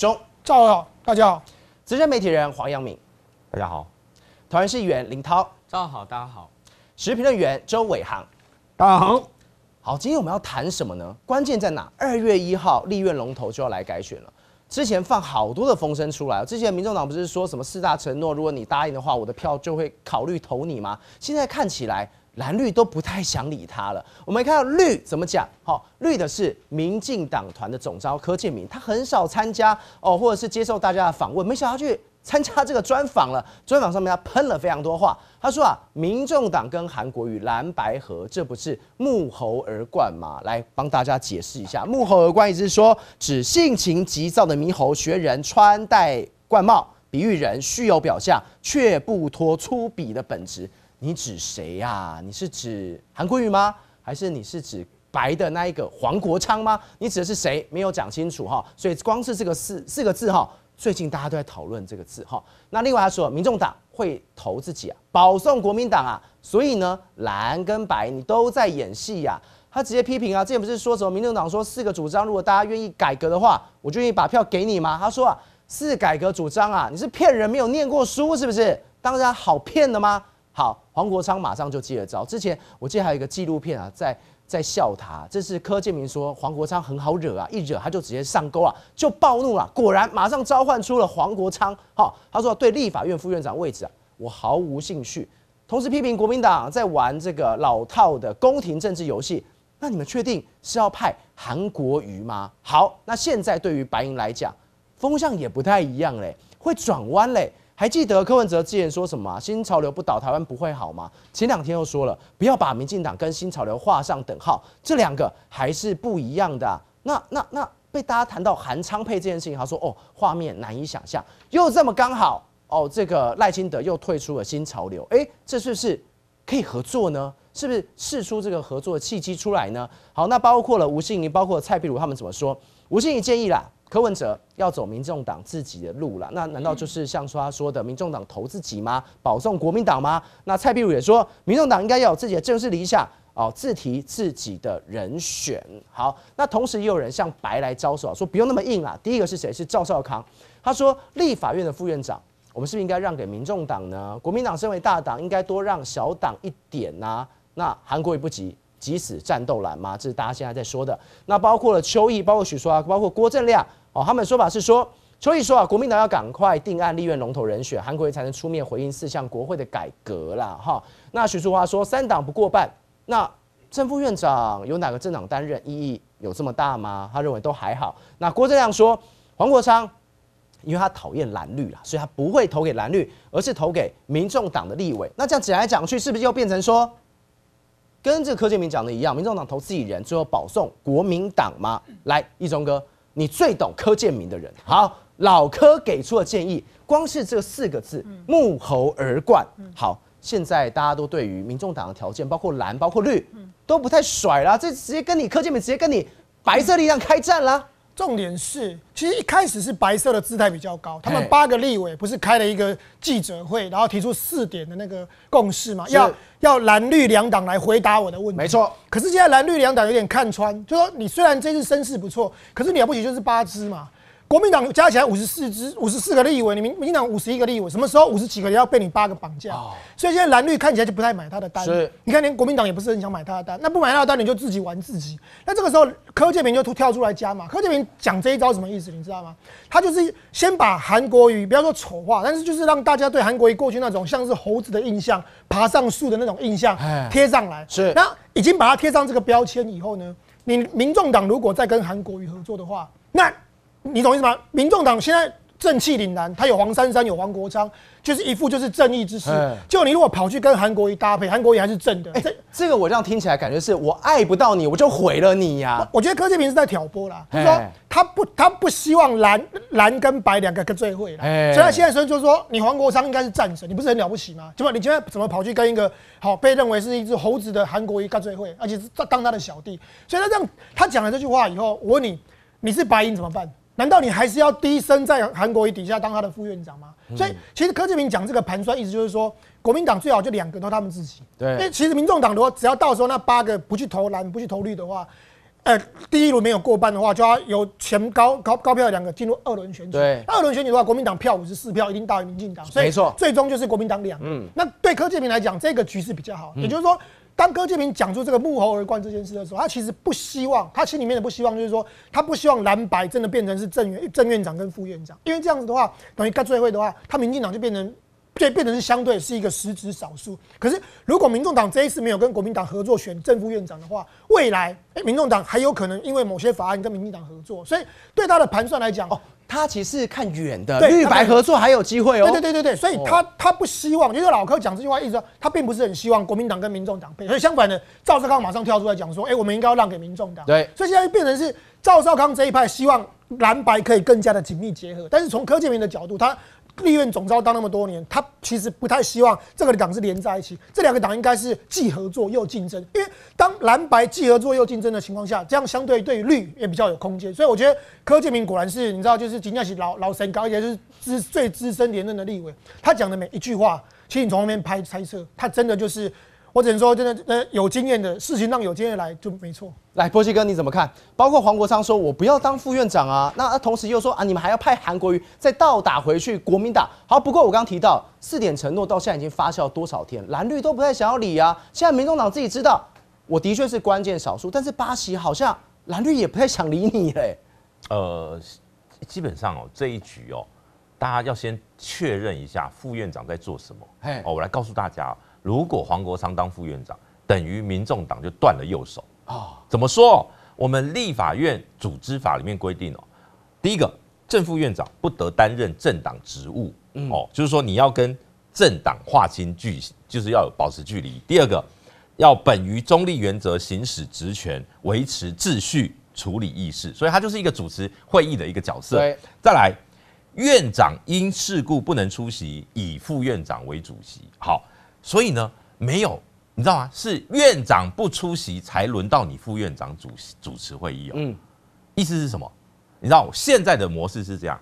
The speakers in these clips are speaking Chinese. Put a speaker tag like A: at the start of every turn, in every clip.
A: 钟赵哦，大家好，资深媒体人黄阳明，大家好，台湾议员林涛，赵好，大家好，时评论员周伟航，大家好，好，今天我们要谈什么呢？关键在哪？二月一号立院龙头就要来改选了，之前放好多的风声出来，之前民众党不是说什么四大承诺，如果你答应的话，我的票就会考虑投你吗？现在看起来。蓝绿都不太想理他了。我们看到绿怎么讲？好，绿的是民进党团的总召柯建明，他很少参加哦，或者是接受大家的访问，没想到去参加这个专访了。专访上面他喷了非常多话，他说啊，民众党跟韩国瑜蓝白合，这不是沐猴而冠吗？来帮大家解释一下，沐猴而冠意思是说，指性情急躁的猕猴学人穿戴冠帽，比喻人虚有表象，却不脱粗鄙的本质。你指谁呀？你是指韩国瑜吗？还是你是指白的那一个黄国昌吗？你指的是谁？没有讲清楚哈。所以光是这个四四个字哈，最近大家都在讨论这个字哈。那另外他说，民众党会投自己啊，保送国民党啊。所以呢，蓝跟白你都在演戏呀。他直接批评啊，之前不是说什么？民众党说四个主张，如果大家愿意改革的话，我就愿意把票给你吗？他说啊，四改革主张啊，你是骗人，没有念过书是不是？当然好骗的吗？好，黄国昌马上就接了招。之前我记得还有一个纪录片啊，在在笑他。这是柯建明说黄国昌很好惹啊，一惹他就直接上钩了，就暴怒了。果然，马上召唤出了黄国昌。好，他说对立法院副院长位置啊，我毫无兴趣。同时批评国民党在玩这个老套的宫廷政治游戏。那你们确定是要派韩国瑜吗？好，那现在对于白银来讲，风向也不太一样嘞，会转弯嘞。还记得柯文哲之前说什么“新潮流不倒，台湾不会好吗？”前两天又说了，不要把民进党跟新潮流画上等号，这两个还是不一样的。那、那、那被大家谈到韩昌配这件事情，他说：“哦，画面难以想象，又这么刚好哦，这个赖清德又退出了新潮流，哎，这是不是可以合作呢？是不是试出这个合作的契机出来呢？”好，那包括了吴信宁，包括蔡壁如，他们怎么说？吴信宁建议啦。柯文哲要走民众党自己的路了，那难道就是像说他说的，民众党投自己吗？保送国民党吗？那蔡壁如也说，民众党应该要有自己的政治理想，哦，自提自己的人选。好，那同时也有人向白来招手，说不用那么硬啊。第一个是谁？是赵少康，他说立法院的副院长，我们是不是应该让给民众党呢？国民党身为大党，应该多让小党一点呐。那韩国也不急，急死战斗蓝吗？这是大家现在在说的。那包括了邱毅，包括许淑华，包括郭正亮。哦，他们说法是说，所以说啊，国民党要赶快定案立院龙头人选，韩国瑜才能出面回应四项国会的改革啦，哈。那徐淑华说三党不过半，那正副院长有哪个政党担任，意义有这么大吗？他认为都还好。那郭正亮说黄国昌，因为他讨厌蓝绿啦，所以他不会投给蓝绿，而是投给民众党的立委。那这样讲来讲去，是不是又变成说，跟这柯建明讲的一样，民众党投自己人，最后保送国民党吗？来，一中哥。你最懂柯建明的人，好，老柯给出的建议，光是这四个字，沐猴而冠。好，现在大家都对于民众党的条件，包括蓝，包括绿，都不太甩了，这直接跟你柯建明直接跟你白色力量开战了。重点是，其实一开始是白
B: 色的姿态比较高。他们八个立委不是开了一个记者会，然后提出四点的那个共识嘛？要要蓝绿两党来回答我的问题。没错。可是现在蓝绿两党有点看穿，就说你虽然这次声势不错，可是了不起就是八支嘛。国民党加起来五十四支，五十四个立委，你民国党五十一个立委，什么时候五十几个也要被你八个绑架？所以现在蓝绿看起来就不太买他的单。是，你看连国民党也不是很想买他的单。那不买他的单，你就自己玩自己。那这个时候柯建明就跳出来加嘛。柯建明讲这一招什么意思？你知道吗？他就是先把韩国瑜不要说丑化，但是就是让大家对韩国瑜过去那种像是猴子的印象，爬上树的那种印象贴上来。是。那已经把它贴上这个标签以后呢，你民众党如果再跟韩国瑜合作的话，那你懂意思吗？民众党现在正气凛然，他有黄珊珊，有黄国昌，就是一副就是正义之师。就你如果跑去跟韩国瑜搭配，韩国瑜还是正的。这这个我这样听起来感觉是我爱不到你，我就毁了你呀。我觉得柯建平是在挑拨啦，就是说他不他不希望蓝蓝跟白两个干最会啦。所以他现在所以就说你黄国昌应该是战神，你不是很了不起吗？怎么你今天怎么跑去跟一个好被认为是一只猴子的韩国瑜干最会，而且是当他的小弟？所以他这样他讲了这句话以后，我问你，你是白银怎么办？难道你还是要低身在韩国瑜底下当他的副院长吗？所以其实柯志明讲这个盘算，意思就是说，国民党最好就两个都他们自己。对。那其实民众党的话，只要到时候那八个不去投蓝、不去投绿的话，呃，第一轮没有过半的话，就要有全高高高票的两个进入二轮选举。对。二轮选举的话，国民党票五十四票一定大于民进党，所以没错，最终就是国民党两。嗯。那对柯志明来讲，这个局势比较好，也就是说。当柯建明讲出这个幕后而冠这件事的时候，他其实不希望，他心里面的不希望就是说，他不希望蓝白真的变成是正院正院长跟副院长，因为这样子的话，等于干最会的话，他民进党就变成。所变成是相对是一个实质少数。可是如果民众党这一次没有跟国民党合作选正副院长的话，未来哎，民众党还有可能因为某些法案跟民进党合作。所以对他的盘算来讲，哦，他其实看
A: 远的，绿白合作还有机会哦。对对对对对，所以他
B: 他不希望，因为老柯讲这句话意思说，他并不是很希望国民党跟民众党配。所以相反的，赵少康马上跳出来讲说，哎，我们应该要让给民众党。对。所以现在变成是赵少康这一派希望蓝白可以更加的紧密结合。但是从柯建铭的角度，他。立院总召当那么多年，他其实不太希望这个党是连在一起。这两个党应该是既合作又竞争，因为当蓝白既合作又竞争的情况下，这样相对对绿也比较有空间。所以我觉得柯建明果然是你知道，就是金家喜老老神高，而且是资最资深连任的立委。他讲的每一句话，其实你从后面拍猜测，他真的就是。我只能说，真的，呃，有经验的事情让有经验来就没错。
A: 来，波西哥你怎么看？包括黄国昌说：“我不要当副院长啊。”那同时又说：“啊，你们还要派韩国瑜再倒打回去国民党。”好，不过我刚刚提到四点承诺到现在已经发酵多少天？蓝绿都不太想要理啊。现在民众党自己知道，我的确是关键少数，但是巴西好像蓝绿也不太想理你嘞。
C: 呃，基本上哦，这一局哦，大家要先确认一下副院长在做什么。哎，哦，我来告诉大家。如果黄国昌当副院长，等于民众党就断了右手啊？怎么说？我们立法院组织法里面规定哦，第一个，正副院长不得担任政党职务，哦，就是说你要跟政党划清距，就是要保持距离。第二个，要本于中立原则行使职权，维持秩序，处理议事，所以他就是一个主持会议的一个角色。再来，院长因事故不能出席，以副院长为主席。好。所以呢，没有，你知道吗？是院长不出席，才轮到你副院长主主持会议哦。嗯，意思是什么？你知道现在的模式是这样，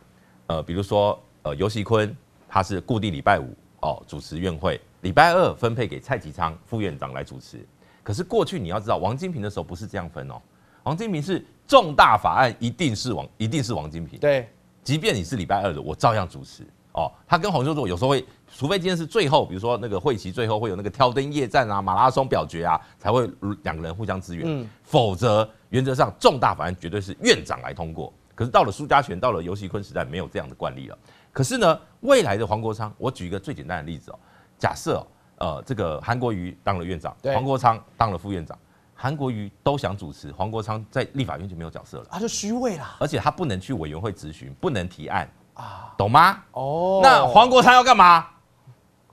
C: 呃，比如说，呃，尤熙坤他是固定礼拜五哦主持院会，礼拜二分配给蔡其昌副院长来主持。可是过去你要知道，王金平的时候不是这样分哦。王金平是重大法案一定是王，一定是王金平。对，即便你是礼拜二的，我照样主持。哦，他跟洪秀柱有时候会，除非今天是最后，比如说那个会期最后会有那个挑灯夜战啊、马拉松表决啊，才会两个人互相支援。嗯，否则原则上重大法案绝对是院长来通过。可是到了苏家权，到了尤戏坤时代，没有这样的惯例了。可是呢，未来的黄国昌，我举一个最简单的例子哦，假设呃这个韩国瑜当了院长，黄国昌当了副院长，韩国瑜都想主持，黄国昌在立法院就没有角色了，他就虚位了，而且他不能去委员会咨询，不能提案。懂吗？哦，那黄国昌要干嘛？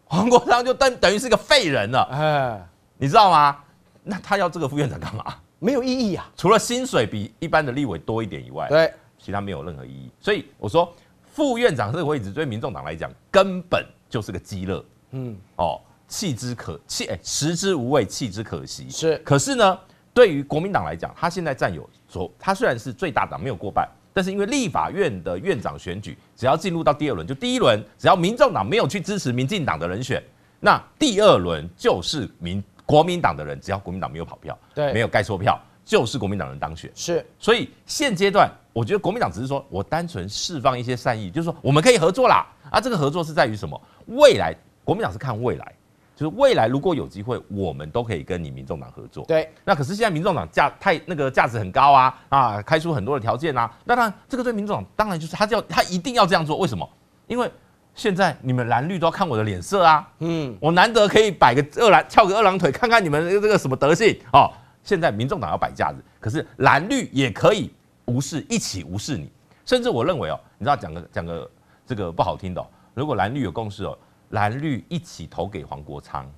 C: 黄国昌就等等于是一个废人了，哎，你知道吗？那他要这个副院长干嘛？没有意义啊，除了薪水比一般的立委多一点以外，对，其他没有任何意义。所以我说副院长这个位置对民众党来讲，根本就是个鸡肋。嗯，哦，弃之可弃，哎，食之无味，弃之可惜。是，可是呢，对于国民党来讲，他现在占有所，他虽然是最大党，没有过半。但是因为立法院的院长选举，只要进入到第二轮，就第一轮只要民众党没有去支持民进党的人选，那第二轮就是民国民党的人，只要国民党没有跑票，对，没有盖错票，就是国民党人当选。是，所以现阶段我觉得国民党只是说我单纯释放一些善意，就是说我们可以合作啦。啊，这个合作是在于什么？未来国民党是看未来。就是未来如果有机会，我们都可以跟你民众党合作。对，那可是现在民众党价太那个价值很高啊，啊开出很多的条件啊，那然这个对民众党当然就是他要他一定要这样做，为什么？因为现在你们蓝绿都要看我的脸色啊，嗯，我难得可以摆个二郎跳个二郎腿，看看你们这个什么德性啊。现在民众党要摆架子，可是蓝绿也可以无视，一起无视你。甚至我认为哦，你知道讲个讲个这个不好听的，如果蓝绿有共识哦。蓝绿一起投给黄国昌，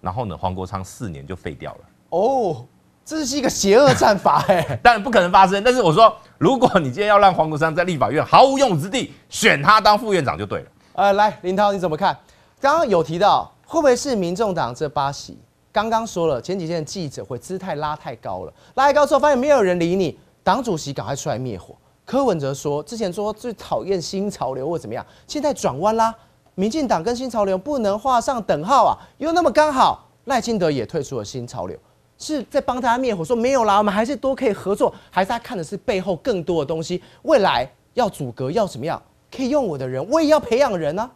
C: 然后呢？黄国昌四年就废掉了。
A: 哦，这是一个邪恶
C: 战法，哎，当然不可能发生。但是我说，如果你今天要让黄国昌在立法院毫无用武之地，
A: 选他当副院长就对了。呃，来林涛你怎么看？刚刚有提到会不会是民众党这八席？刚刚说了，前几天的记者会姿态拉太高了，拉太高之后发现没有人理你，党主席赶快出来灭火。柯文哲说之前说最讨厌新潮流或怎么样，现在转弯啦。民进党跟新潮流不能画上等号啊，又那么刚好，赖清德也退出了新潮流，是在帮他灭火，说没有啦，我们还是多可以合作，还是他看的是背后更多的东西，未来要阻隔要怎么样，可以用我的人，我也要培养人呢。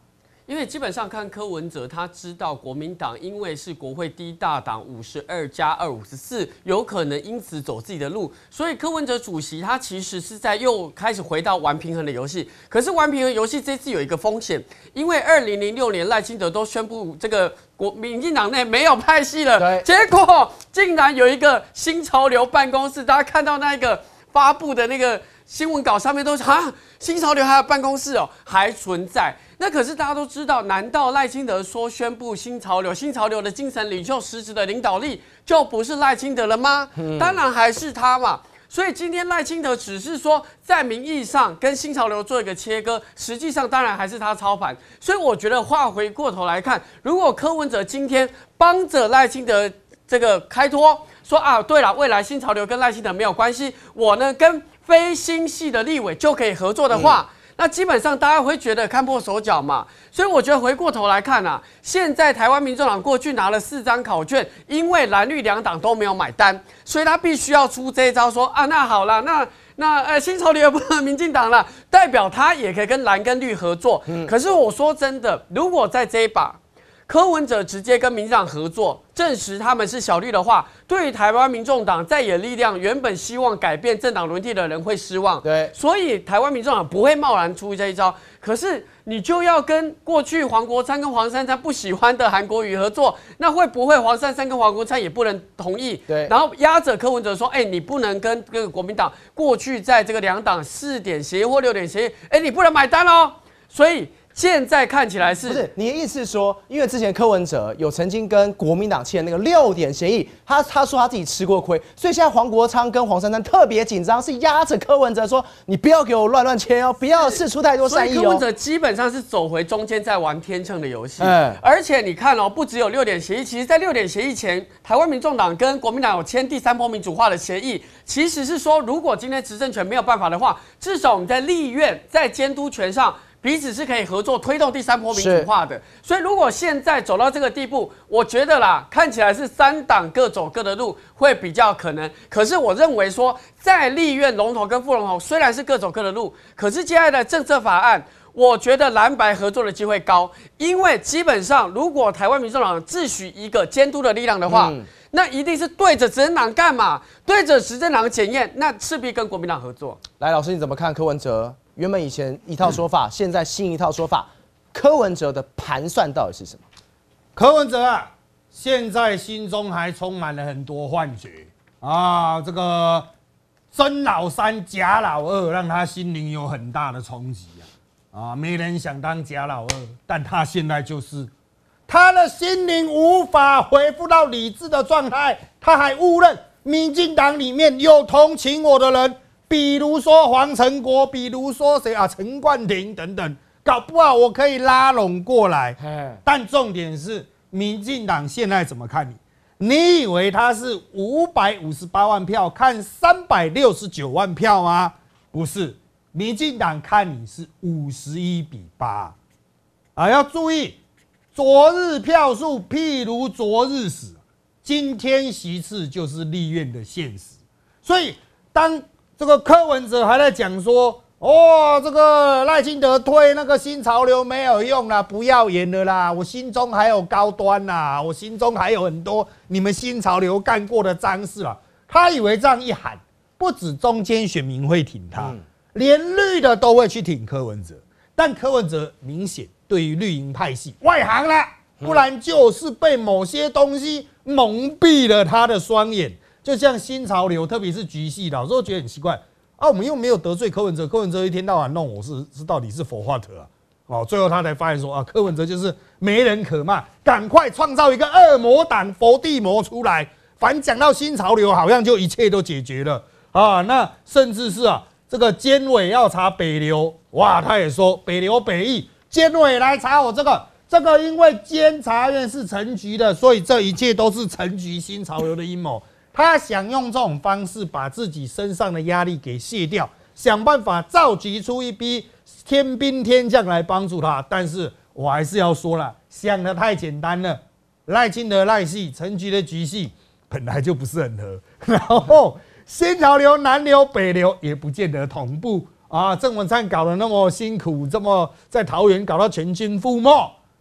D: 因为基本上看柯文哲，他知道国民党因为是国会第一大党，五十二加二五十四，有可能因此走自己的路，所以柯文哲主席他其实是在又开始回到玩平衡的游戏。可是玩平衡游戏这次有一个风险，因为二零零六年赖清德都宣布这个国民进党内没有派系了，结果竟然有一个新潮流办公室，大家看到那个发布的那个。新闻稿上面都是啊，新潮流还有办公室哦，还存在。那可是大家都知道，难道赖清德说宣布新潮流，新潮流的精神领袖实质的领导力就不是赖清德了吗？当然还是他嘛。所以今天赖清德只是说在名义上跟新潮流做一个切割，实际上当然还是他操盘。所以我觉得话回过头来看，如果柯文哲今天帮着赖清德这个开脱，说啊，对了，未来新潮流跟赖清德没有关系，我呢跟。非星系的立委就可以合作的话，那基本上大家会觉得看破手脚嘛。所以我觉得回过头来看啊，现在台湾民众党过去拿了四张考卷，因为蓝绿两党都没有买单，所以他必须要出这一招说啊，那好了，那那呃，新潮流不能民进党了，代表他也可以跟蓝跟绿合作。可是我说真的，如果在这一把。柯文哲直接跟民进党合作，证实他们是小绿的话，对于台湾民众党再野力量原本希望改变政党轮替的人会失望。对，所以台湾民众党不会贸然出这一招。可是你就要跟过去黄国昌跟黄珊珊不喜欢的韩国瑜合作，那会不会黄珊珊跟黄国昌也不能同意？对，然后压着柯文哲说：“哎，你不能跟跟国民党过去在这个两党四点协或六点协，哎，你不能买单哦。”所以。现在看起来是，不是？
A: 你的意思是说，因为之前柯文哲有曾经跟国民党签那个六点协议，他他说他自己吃过亏，所以现在黄国昌跟黄珊珊特别紧张，是压着柯文哲说，你不要给我乱乱签哦，不要试出太多善意哦。所以柯文哲
D: 基本上是走回中间，在玩天秤的游戏。而且你看哦，不只有六点协议，其实在六点协议前，台湾民众党跟国民党有签第三波民主化的协议，其实是说，如果今天执政权没有办法的话，至少我们在立院在监督权上。彼此是可以合作推动第三波民主化的，所以如果现在走到这个地步，我觉得啦，看起来是三党各走各的路会比较可能。可是我认为说，在立院龙头跟副龙头虽然是各走各的路，可是接下来政策法案，我觉得蓝白合作的机会高，因为基本上如果台湾民众党自诩一个监督的力量的话，那一定是对着执政党干嘛？对着执政党检验，那势必跟国民党合作。
A: 来，老师你怎么看？柯文哲？原本以前一套说法，现在新一套说法。柯文哲的盘算到底是什么？柯文
E: 哲啊，现在心中还充满了很多幻觉啊！这个真老三、假老二，让他心灵有很大的冲击啊！啊，没人想当假老二，但他现在就是他的心灵无法回复到理智的状态，他还误认民进党里面有同情我的人。比如说黄成国，比如说谁啊？陈冠廷等等，搞不好我可以拉拢过来。但重点是，民进党现在怎么看你？你以为他是五百五十八万票看三百六十九万票吗？不是，民进党看你是五十一比八。啊，要注意，昨日票数，譬如昨日死，今天席次就是立院的现实。所以当。这个柯文哲还在讲说，哦，这个赖清德推那个新潮流没有用了，不要演了啦！我心中还有高端呐，我心中还有很多你们新潮流干过的脏事了。他以为这样一喊，不止中间选民会挺他，连绿的都会去挺柯文哲。但柯文哲明显对于绿营派系外行啦，不然就是被某些东西蒙蔽了他的双眼。就像新潮流，特别是局系，老是觉得很奇怪啊，我们又没有得罪柯文哲，柯文哲一天到晚弄我是是到底是否化者啊？哦，最后他才发现说啊，柯文哲就是没人可骂，赶快创造一个恶魔党佛地魔出来。反讲到新潮流，好像就一切都解决了啊。那甚至是啊，这个监委要查北流，哇，他也说北流北翼监委来查我这个，这个因为监察院是陈局的，所以这一切都是陈局新潮流的阴谋。他想用这种方式把自己身上的压力给卸掉，想办法召集出一批天兵天将来帮助他。但是我还是要说了，想的太简单了。赖清德赖系、陈菊的菊系本来就不是很合，然后新潮流南流北流也不见得同步啊。郑文灿搞得那么辛苦，这么在桃园搞到全军覆没。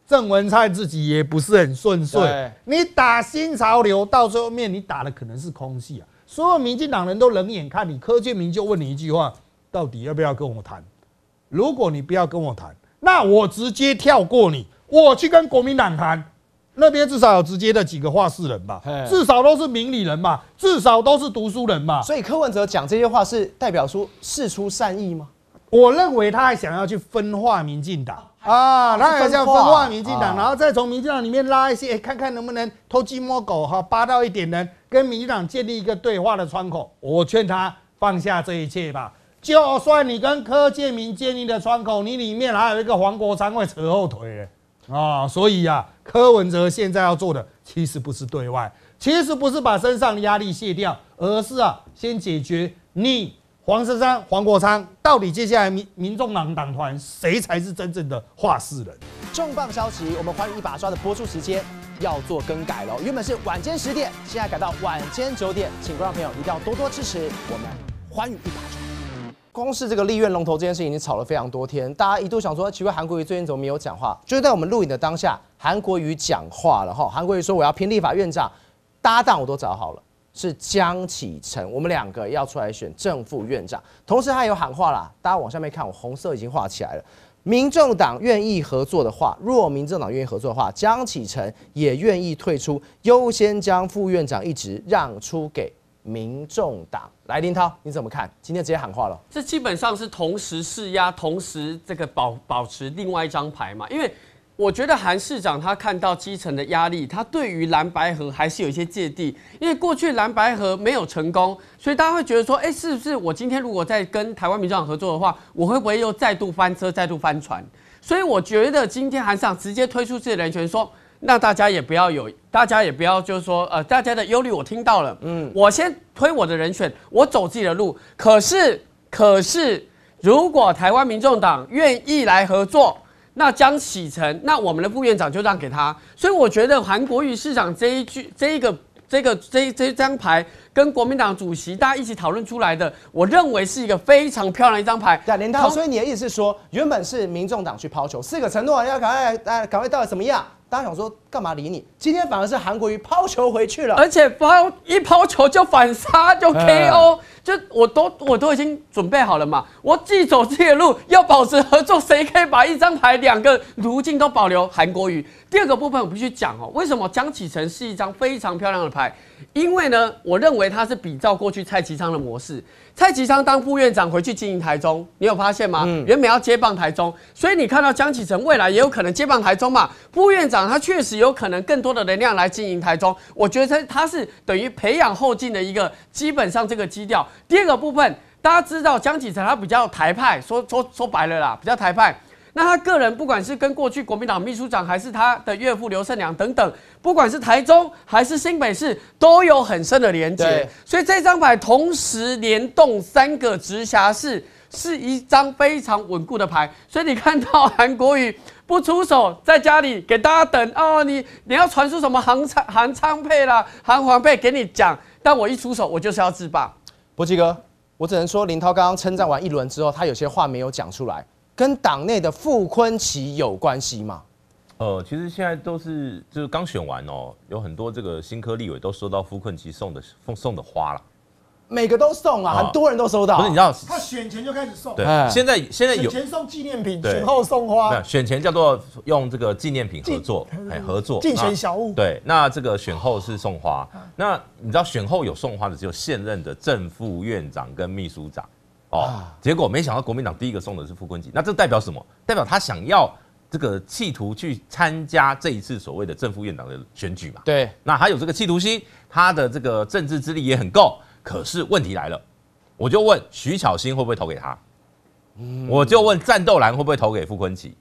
E: 郑文灿自己也不是很顺遂，你打新潮流到最后面，你打的可能是空气啊。所有民进党人都冷眼看你，柯建明就问你一句话：到底要不要跟我谈？如果你不要跟我谈，那我直接跳过你，我去跟国民党谈。那边至少有直接的几个话事人吧，至少都是明理人嘛，至少都是读书人嘛。所以柯文哲讲这些话是代表说事出善意吗？我认为他还想要去分化民进党。啊，然后要分化民进党，然后再从民进党里面拉一些，看看能不能偷鸡摸狗哈，扒到一点人，跟民进党建立一个对话的窗口。我劝他放下这一切吧。就算你跟柯建明建立的窗口，你里面还有一个黄国昌会扯后腿啊，所以呀，柯文哲现在要做的，其实不是对外，其实不是把身上的压力卸掉，而是啊，先解决你。黄珊珊、黄国昌，到底接下来民民众党党团谁才是真正的话事人？
A: 重磅消息，我们欢娱一把抓的播出时间要做更改了，原本是晚间十点，现在改到晚间九点，请观众朋友一定要多多支持我们欢娱一把抓。光是这个立院龙头这件事情已经吵了非常多天，大家一度想说，奇怪韩国瑜最近怎么没有讲话？就是在我们录影的当下，韩国瑜讲话了哈，韩国瑜说我要拼立法院长，搭档我都找好了。是江启臣，我们两个要出来选正副院长，同时他有喊话啦，大家往下面看，我红色已经画起来了。民众党愿意合作的话，若民政党愿意合作的话，江启臣也愿意退出，优先将副院长一职让出给民众党。来，林涛你怎么看？今天直接喊话了，
D: 这基本上是同时施压，同时这个保保持另外一张牌嘛，因为。我觉得韩市长他看到基层的压力，他对于蓝白河还是有一些芥蒂，因为过去蓝白河没有成功，所以大家会觉得说，哎，是不是我今天如果再跟台湾民众合作的话，我会不会又再度翻车、再度翻船？所以我觉得今天韩市长直接推出自己的人权，说，那大家也不要有，大家也不要就是说，呃，大家的忧虑我听到了，嗯，我先推我的人选，我走自己的路。可是，可是如果台湾民众党愿意来合作。那将启程，那我们的副院长就让给他，所以我觉得韩国瑜市长这一句、这一个、这个、这这张牌，跟国民党主席大家一起讨论出来的，我认为是一个非常漂亮一张牌。连韬，所以你的意思是说，原本是
A: 民众党去抛球，四个承诺要赶快、赶快到底怎么样？大家想说干嘛理你？今天
D: 反而是韩国瑜抛球回去了，而且抛一抛球就反杀就 K.O.，就我都我都已经准备好了嘛。我既走自己的路，要保持合作，谁可以把一张牌两个如今都保留？韩国瑜第二个部分我必须讲哦，为什么江启程是一张非常漂亮的牌？因为呢，我认为他是比照过去蔡其昌的模式。蔡其昌当副院长回去经营台中，你有发现吗？原本要接棒台中，所以你看到江启澄未来也有可能接棒台中嘛？副院长他确实有可能更多的能量来经营台中，我觉得他是等于培养后进的一个基本上这个基调。第二个部分，大家知道江启澄他比较台派，说说说白了啦，比较台派。那他个人，不管是跟过去国民党秘书长，还是他的岳父刘盛良等等，不管是台中还是新北市，都有很深的连接。所以这张牌同时联动三个直辖市，是一张非常稳固的牌。所以你看到韩国瑜不出手，在家里给大家等哦，你你要传出什么韩昌韩昌配啦、韩黄配给你讲。但我一出手，我就是要制霸。博
A: 基哥，我只能说林涛刚刚称赞完一轮之后，他有些话没有讲出来。跟党内的傅昆萁有关系吗？
C: 呃，其实现在都是就是刚选完哦，有很多这个新科立委都收到傅昆琪送的送送的花了，
A: 每个都送啊，很多人都收到。不是你知道
B: 他选前就开始送。对，
C: 现在现在有选
B: 前送纪念品，选后送花。
C: 选前叫做用这个纪念品合作，哎，合作竞选小物。对，那这个选后是送花。那你知道选后有送花的只有现任的正副院长跟秘书长。哦，结果没想到国民党第一个送的是傅昆萁，那这代表什么？代表他想要这个企图去参加这一次所谓的正副院长的选举嘛？对。那还有这个企图心，他的这个政治资历也很够。可是问题来了，我就问徐巧芯会不会投给他？我就问战斗蓝会不会投给傅昆萁？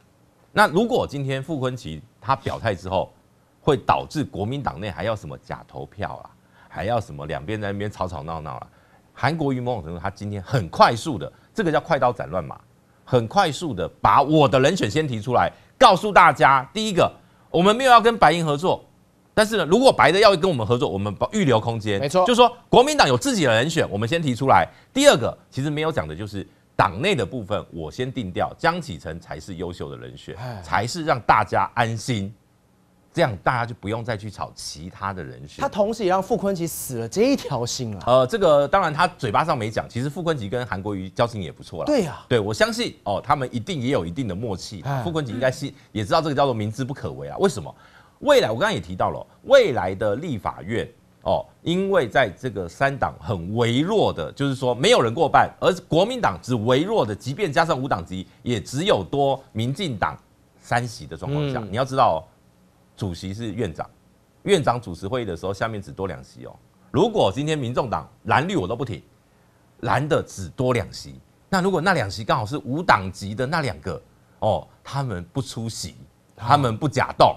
C: 那如果今天傅昆萁他表态之后，会导致国民党内还要什么假投票啊？还要什么两边在那边吵吵闹闹了？韩国瑜某种程度，他今天很快速的，这个叫快刀斩乱麻，很快速的把我的人选先提出来，告诉大家，第一个，我们没有要跟白银合作，但是呢，如果白的要跟我们合作，我们预留空间，没错，就说国民党有自己的人选，我们先提出来。第二个，其实没有讲的就是党内的部分，我先定掉江启臣才是优秀的人选，才是让大家安心。这样大家就不用再去炒其他的人选。他
A: 同时也让傅昆吉死了这一条心啊。
C: 呃，这个当然他嘴巴上没讲，其实傅昆吉跟韩国瑜交情也不错啦。对呀，对我相信哦，他们一定也有一定的默契。傅昆吉应该是也知道这个叫做明知不可为啊。为什么？未来我刚刚也提到了未来的立法院哦，因为在这个三党很微弱的，就是说没有人过半，而国民党只微弱的，即便加上五党籍，也只有多民进党三席的状况下，你要知道。主席是院长，院长主持会议的时候，下面只多两席哦。如果今天民众党蓝绿我都不提，蓝的只多两席，那如果那两席刚好是无党籍的那两个，哦，他们不出席，他们不假动，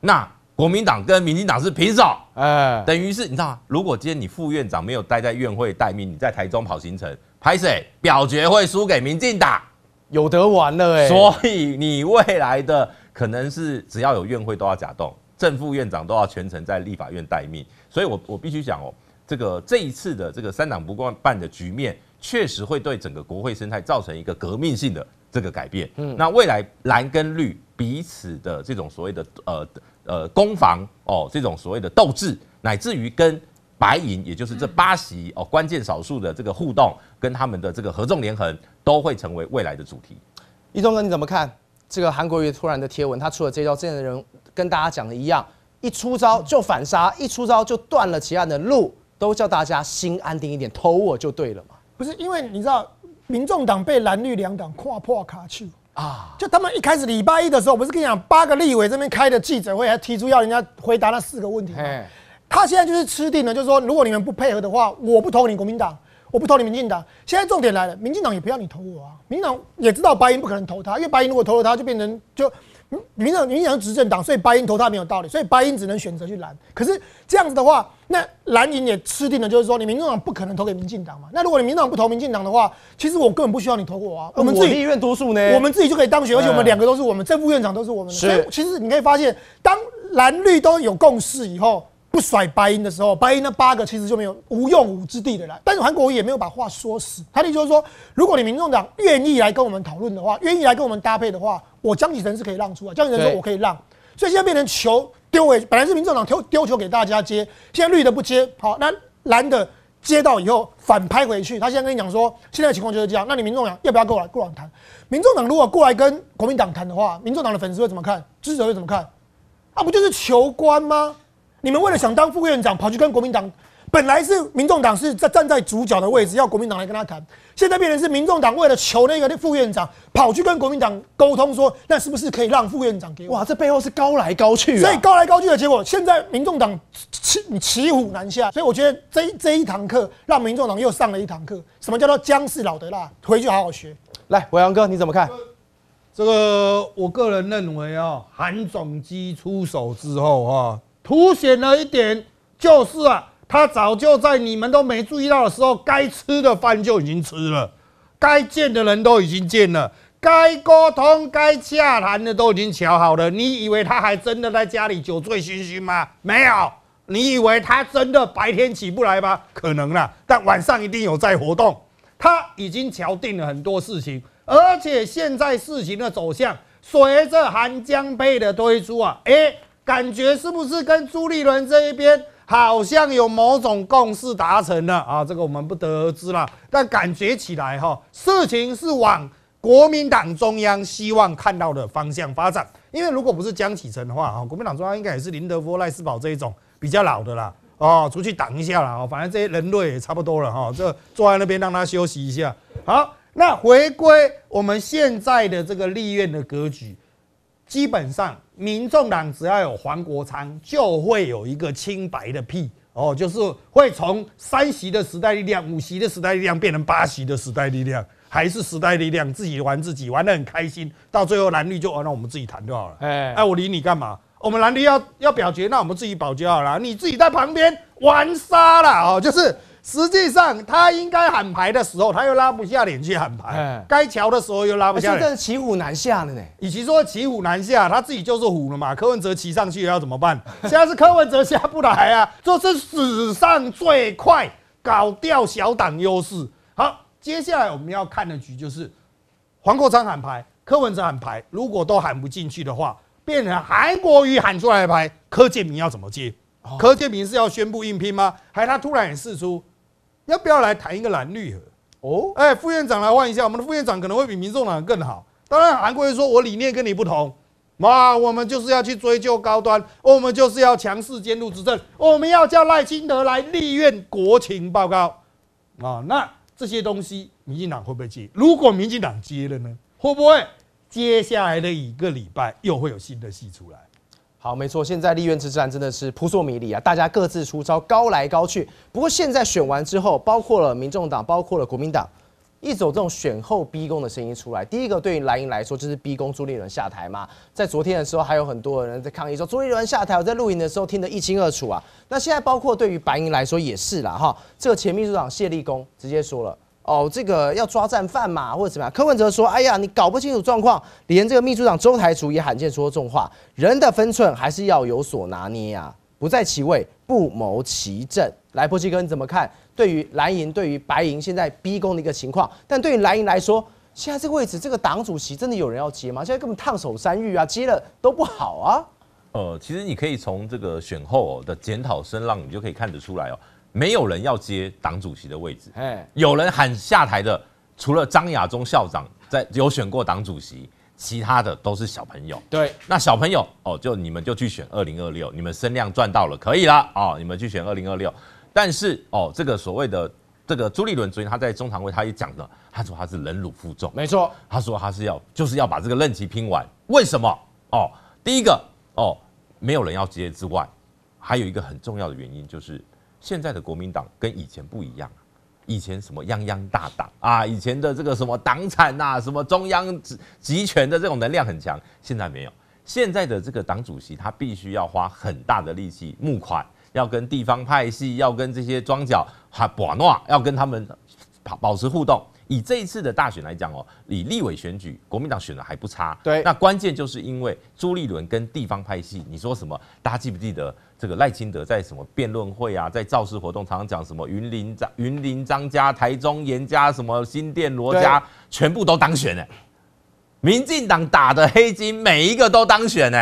C: 那国民党跟民进党是平手，哎，等于是你知道吗？如果今天你副院长没有待在院会待命，你在台中跑行程，拍谁表决会输给民进党，
A: 有得玩了哎。所
C: 以你未来的。可能是只要有院会都要假动，正副院长都要全程在立法院待命，所以我我必须讲哦，这个这一次的这个三党不共办的局面，确实会对整个国会生态造成一个革命性的这个改变。嗯，那未来蓝跟绿彼此的这种所谓的呃呃攻防哦，这种所谓的斗智，乃至于跟白银，也就是这八席哦关键少数的这个互动，跟他们的这个合纵连横，都会成为未来的主题。
A: 一中哥你怎么看？这个韩国瑜突然的贴文，他出了这招，这些人跟大家讲的一样，一出招就反杀，一出招就断了其他的路，都叫大家心安定一点，投我就对了嘛。
B: 不是，因为你知道，民众党被蓝绿两党跨破卡去啊，就他们一开始礼拜一的时候，我不是跟你讲，八个立委这边开的记者会，还提出要人家回答那四个问题他现在就是吃定了，就是说，如果你们不配合的话，我不投你国民党。我不投你民进党，现在重点来了，民进党也不要你投我啊！民党也知道白银不可能投他，因为白银如果投了他，就变成就民党民党是执政党，所以白银投他没有道理，所以白银只能选择去蓝。可是这样子的话，那蓝银也吃定了，就是说你民进党不可能投给民进党嘛。那如果你民党不投民进党的话，其实我根本不需要你投我啊，我们自己院多数呢，我们自己就可以当选，而且我们两个都是我们正副院长都是我们，所以其实你可以发现，当蓝绿都有共识以后。不甩白银的时候，白银那八个其实就没有无用武之地的了。但是韩国瑜也没有把话说死，他的意思就是说，如果你民众党愿意来跟我们讨论的话，愿意来跟我们搭配的话，我江启臣是可以让出来。江启臣说我可以让，所以现在变成球丢给，本来是民众党丢丢球给大家接，现在绿的不接，好，那蓝的接到以后反拍回去。他现在跟你讲说，现在的情况就是这样。那你民众党要不要过来过来谈？民众党如果过来跟国民党谈的话，民众党的粉丝会怎么看？支持者会怎么看？啊，不就是求官吗？你们为了想当副院长，跑去跟国民党，本来是民众党是在站在主角的位置，要国民党来跟他谈，现在变成是民众党为了求那个副院长，跑去跟国民党沟通说，那是不是可以让副院长给？
A: 哇，这背后是高来高
B: 去啊！所以高来高去的结果，现在民众党骑你骑虎难下，所以我觉得这这一堂课让民众党又上了一堂课，什么叫做姜是老的辣？回去好好学。来，伟阳哥，你怎么看？
E: 这个我个人认为啊，韩总机出手之后啊。凸显了一点，就是啊，他早就在你们都没注意到的时候，该吃的饭就已经吃了，该见的人都已经见了，该沟通、该洽谈的都已经瞧好了。你以为他还真的在家里酒醉醺醺吗？没有。你以为他真的白天起不来吗？可能啦，但晚上一定有在活动。他已经敲定了很多事情，而且现在事情的走向，随着韩江杯的推出啊，哎。感觉是不是跟朱立伦这一边好像有某种共识达成了啊？这个我们不得而知了。但感觉起来哈，事情是往国民党中央希望看到的方向发展。因为如果不是江启臣的话哈，国民党中央应该也是林德福、赖斯宝这一种比较老的啦哦，出去挡一下了哦。反正这些人类也差不多了哈，这坐在那边让他休息一下。好，那回归我们现在的这个立院的格局，基本上。民众党只要有黄国昌，就会有一个清白的屁哦，就是会从三席的时代力量、五席的时代力量变成八席的时代力量，还是时代力量自己玩自己，玩的很开心，到最后蓝绿就，那我们自己谈就好了。哎，哎，我理你干嘛？我们蓝绿要要表决，那我们自己保就好了，你自己在旁边玩沙了哦，就是。实际上，他应该喊牌的时候，他又拉不下脸去喊牌；该桥的时候又拉不下。现在骑虎难下了呢。与其说骑虎难下，他自己就是虎了嘛。柯文哲骑上去要怎么办？现在是柯文哲下不来啊！这是史上最快搞掉小党优势。好，接下来我们要看的局就是黄国昌喊牌，柯文哲喊牌，如果都喊不进去的话，变成韩国瑜喊出来牌，柯建明要怎么接？柯建铭是要宣布应聘吗？还是他突然也试出，要不要来谈一个蓝绿哦，哎，副院长来换一下，我们的副院长可能会比民众党更好。当然，韩国瑜说，我理念跟你不同，嘛，我们就是要去追究高端，我们就是要强势监督执政，我们要叫赖清德来立院国情报告啊，那这些东西，民进党会不会接？如果民进党接了呢，会不会接下来的一个礼拜又会有新的戏出来？好，没错，现在立院之战真的是扑朔
A: 迷离啊，大家各自出招，高来高去。不过现在选完之后，包括了民众党，包括了国民党，一走这种选后逼宫的声音出来。第一个对于蓝营来说，就是逼宫朱立伦下台嘛。在昨天的时候，还有很多人在抗议说朱立伦下台，我在录影的时候听得一清二楚啊。那现在包括对于白营来说也是了哈。这个前秘书长谢立功直接说了。哦，这个要抓战犯嘛，或者怎么样？柯文哲说：“哎呀，你搞不清楚状况，连这个秘书长周台烛也罕见说重话，人的分寸还是要有所拿捏啊，不在其位不谋其政。”来，波西你怎么看？对于蓝营，对于白营现在逼宫的一个情况，但对于蓝营来说，现在这个位置，这个党主席真的有人要接吗？现在根本烫手山芋啊，接了都不好啊。
C: 呃，其实你可以从这个选后的检讨声浪，你就可以看得出来哦。没有人要接党主席的位置，哎，有人喊下台的，除了张亚中校长在有选过党主席，其他的都是小朋友。对，那小朋友哦，就你们就去选二零二六，你们声量赚到了，可以啦，哦，你们去选二零二六。但是哦，这个所谓的这个朱立伦昨天他在中常会他也讲了，他说他是忍辱负重，没错，他说他是要就是要把这个任期拼完。为什么？哦，第一个哦，没有人要接之外，还有一个很重要的原因就是。现在的国民党跟以前不一样，以前什么泱泱大党啊，以前的这个什么党产呐，什么中央集集权的这种能量很强，现在没有。现在的这个党主席他必须要花很大的力气募款，要跟地方派系，要跟这些庄脚哈把诺，要跟他们保持互动。以这一次的大选来讲哦，以立委选举，国民党选的还不差。对，那关键就是因为朱立伦跟地方拍系，你说什么？大家记不记得这个赖清德在什么辩论会啊，在造势活动，常常讲什么云林张云林张家、台中严家、什么新店罗家，全部都当选呢？民进党打的黑金，每一个都当选呢。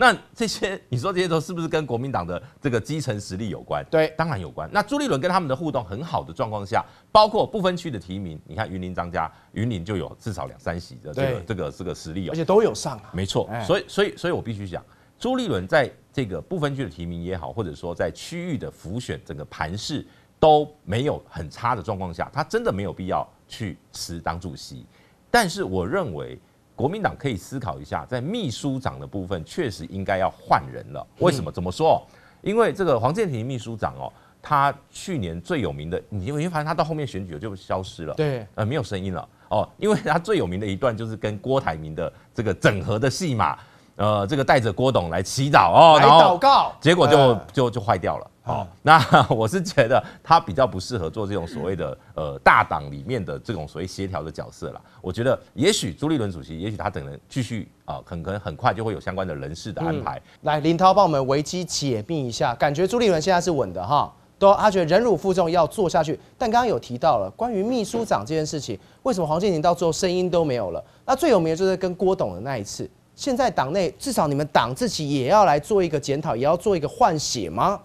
C: 那这些，你说这些都是不是跟国民党的这个基层实力有关？对，当然有关。那朱立伦跟他们的互动很好的状况下，包括不分区的提名，你看云林张家，云林就有至少两三席的这个这个这个实力而且都有上啊。没错，所以所以所以我必须讲，朱立伦在这个不分区的提名也好，或者说在区域的浮选整个盘势都没有很差的状况下，他真的没有必要去辞当主席。但是我认为。国民党可以思考一下，在秘书长的部分确实应该要换人了。为什么？怎么说？因为这个黄建庭秘书长哦，他去年最有名的，你你会发现他到后面选举就消失了。对，呃，没有声音了。哦，因为他最有名的一段就是跟郭台铭的这个整合的戏码，呃，这个带着郭董来祈祷哦，来祷告，结果就就就坏掉了。好，那我是觉得他比较不适合做这种所谓的呃大党里面的这种所谓协调的角色啦。我觉得也许朱立伦主席，也许他等人继续
A: 啊，可能很快就会有相关的人事的安排。来，林涛帮我们危机解密一下，感觉朱立伦现在是稳的哈，都他觉得忍辱负重要做下去。但刚刚有提到了关于秘书长这件事情，为什么黄健庭到最后声音都没有了？那最有名的就是跟郭董的那一次。现在党内至少你们党自己也要来做一个检讨，也要做一个换血吗？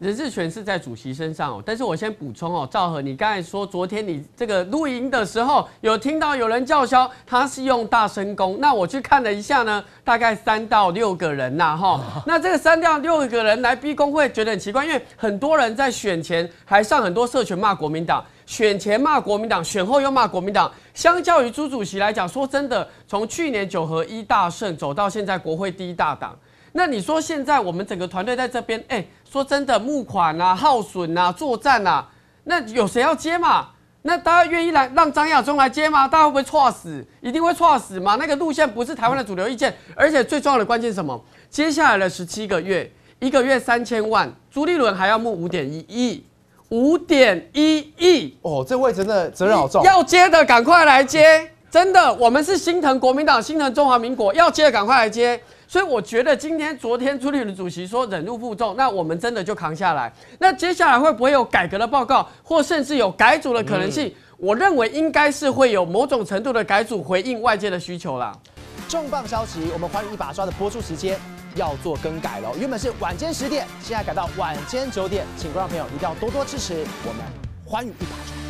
D: 人事权是在主席身上哦，但是我先补充哦，赵和，你刚才说昨天你这个露营的时候有听到有人叫嚣，他是用大声攻。那我去看了一下呢，大概三到六个人呐，哈，那这个三到六个人来逼工会，觉得很奇怪，因为很多人在选前还上很多社群骂国民党，选前骂国民党，选后又骂国民党，相较于朱主席来讲，说真的，从去年九合一大胜走到现在国会第一大党，那你说现在我们整个团队在这边，哎。说真的，募款啊、耗损啊、作战啊，那有谁要接嘛？那大家愿意来让张亚中来接吗？大家会不会错死？一定会错死吗？那个路线不是台湾的主流意见，而且最重要的关键是什么？接下来的十七个月，一个月三千万，朱立伦还要募五点一亿，五点一亿哦，这位真的
A: 任好重。要
D: 接的赶快来接，真的，我们是心疼国民党，心疼中华民国，要接的赶快来接。所以我觉得今天、昨天，朱立伦主席说忍辱负重，那我们真的就扛下来。那接下来会不会有改革的报告，或甚至有改组的可能性？我认为应该是会有某种程度的改组，回应外界的需求了。
A: 重磅消息，我们欢娱一把抓的播出时间要做更改了，原本是晚间十点，现在改到晚间九点，请观众朋友一定要多多支持我们欢娱一把抓。